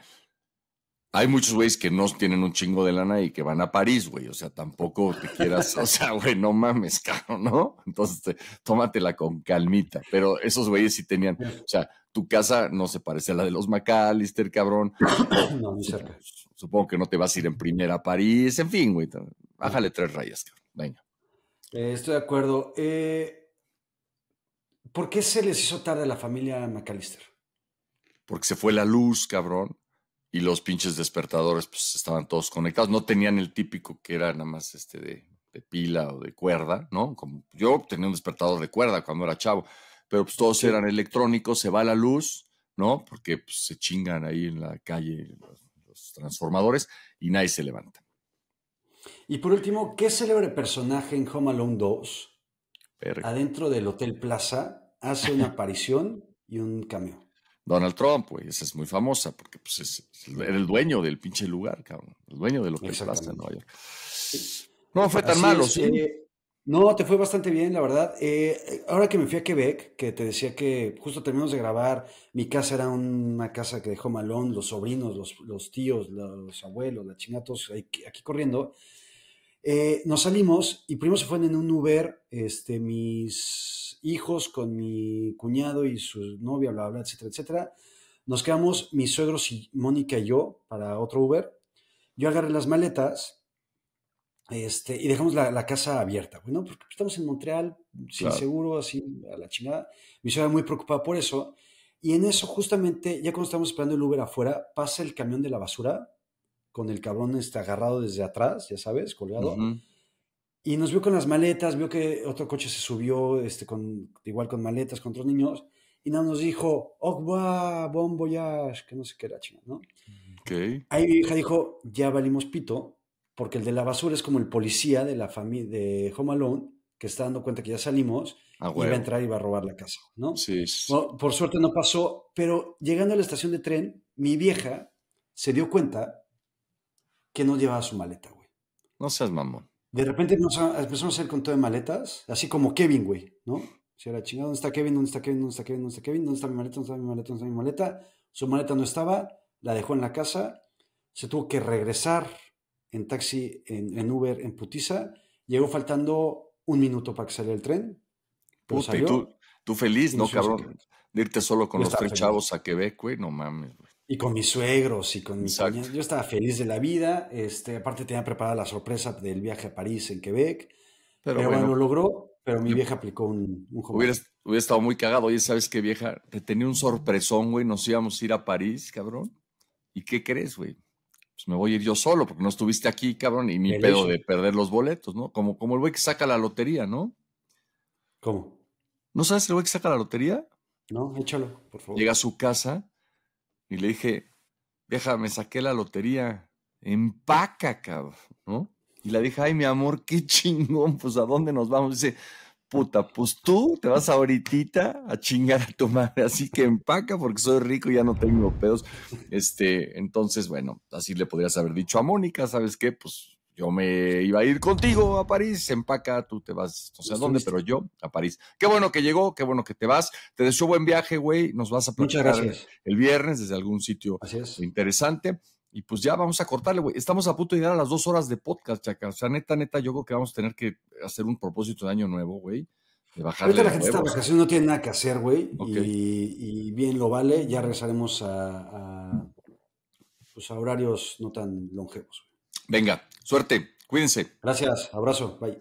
Hay muchos güeyes que no tienen un chingo de lana y que van a París, güey. O sea, tampoco te quieras, o sea, güey, no mames, caro, ¿no? Entonces, tómatela con calmita. Pero esos güeyes sí tenían, o sea, tu casa no se parece a la de los McAllister, cabrón. No, muy cerca. Supongo que no te vas a ir en primera a París, en fin, güey. Bájale tres rayas, cabrón. Venga. Eh, estoy de acuerdo. Eh, ¿Por qué se les hizo tarde a la familia McAllister? Porque se fue la luz, cabrón. Y los pinches despertadores, pues estaban todos conectados. No tenían el típico que era nada más este de, de pila o de cuerda, ¿no? Como yo tenía un despertador de cuerda cuando era chavo pero pues todos eran electrónicos, se va la luz, ¿no? Porque pues, se chingan ahí en la calle los, transformadores y nadie se levanta. Y por último, ¿qué célebre personaje en Home Alone 2, adentro del Hotel Plaza, hace una aparición y un cameo? Donald Trump, pues, esa es muy famosa porque pues, es, era el dueño del pinche lugar, cabrón, el dueño de lo que en Nueva York. No fue tan malo, sí. Eh, no, te fue bastante bien, la verdad. Eh, eh, ahora que me fui a Quebec, que te decía que justo terminamos de grabar, mi casa era una casa que dejó Malón, los sobrinos, los, tíos, los abuelos, la chingatos, aquí, aquí corriendo. Eh, nos salimos y primero se fueron en un Uber este, mis hijos con mi cuñado y su novia, bla, bla, etcétera, etcétera. Nos quedamos mis suegros y Mónica y yo para otro Uber. Yo agarré las maletas este, y dejamos la, casa abierta, bueno, porque estamos en Montreal, sin seguro, así, a la chingada. Mi suegra muy preocupada por eso. Y en eso, justamente, ya cuando estamos esperando el Uber afuera, pasa el camión de la basura con el cabrón este agarrado desde atrás, ya sabes, colgado. Y nos vio con las maletas, vio que otro coche se subió, este, con, igual con maletas, con otros niños. Y nada, nos dijo, oh, va, bon que no sé qué era, chingada, ¿no? Ahí mi hija dijo, ya valimos pito, porque el de la basura es como el policía de la familia de Home Alone, que está dando cuenta que ya salimos, ah, y va a entrar y va a robar la casa, ¿no? por suerte no pasó, pero llegando a la estación de tren, mi vieja se dio cuenta que no llevaba su maleta, güey. No seas mamón. De repente empezamos a hacer todo de maletas, así como Kevin, güey, ¿no? Si era chingada, ¿dónde está Kevin? ¿Dónde está Kevin? ¿Dónde está Kevin? ¿Dónde está Kevin? ¿Dónde está mi maleta? ¿Dónde está mi maleta? ¿Dónde está mi maleta? Su maleta no estaba, la dejó en la casa, se tuvo que regresar en taxi, en, Uber, en Putiza. Llegó faltando un minuto para que saliera el tren. y tú, feliz, ¿no, cabrón? De irte solo con los tres chavos a Quebec, güey, no mames, Y con mis suegros y con mis años Yo estaba feliz de la vida. Este, aparte tenía preparada la sorpresa del viaje a París en Quebec. Pero, bueno, lo logró, pero mi vieja aplicó un, un hubiera estado muy cagado. Oye, ¿sabes qué, vieja? Te tenía un sorpresón, güey. Nos íbamos a ir a París, cabrón. ¿Y qué crees, güey? pues me voy a ir yo solo porque no estuviste aquí, cabrón, y ni pedo de perder los boletos, ¿no? Como, como el güey que saca la lotería, ¿no? ¿Cómo? ¿No sabes el güey que saca la lotería? No, échalo, por favor. Llega a su casa y le dije, vieja, me saqué la lotería, empaca, cabrón, ¿no? Y le dije, ay, mi amor, qué chingón, pues ¿a dónde nos vamos? dice, puta, pues tú te vas ahorita a chingar a tu madre, así que empaca porque soy rico y ya no tengo pedos. Este, entonces, bueno, así le podrías haber dicho a Mónica, ¿sabes qué? Pues yo me iba a ir contigo a París, empaca, tú te vas, no sé a dónde, pero yo a París. Qué bueno que llegó, qué bueno que te vas. Te deseo buen viaje, güey. Nos vas a platicar el viernes desde algún sitio interesante. Y pues ya vamos a cortarle, güey. Estamos a punto de llegar a las dos horas de podcast, chaca. O sea, neta, neta, yo creo que vamos a tener que hacer un propósito de año nuevo, güey. De Ahorita la gente está vacaciones, no tiene nada que hacer, güey. Y, bien lo vale. Ya regresaremos a, pues a horarios no tan longevos. Venga, suerte. Cuídense. Gracias. Abrazo. Bye.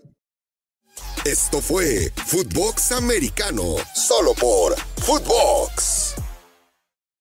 Esto fue Footbox Americano, solo por Footbox.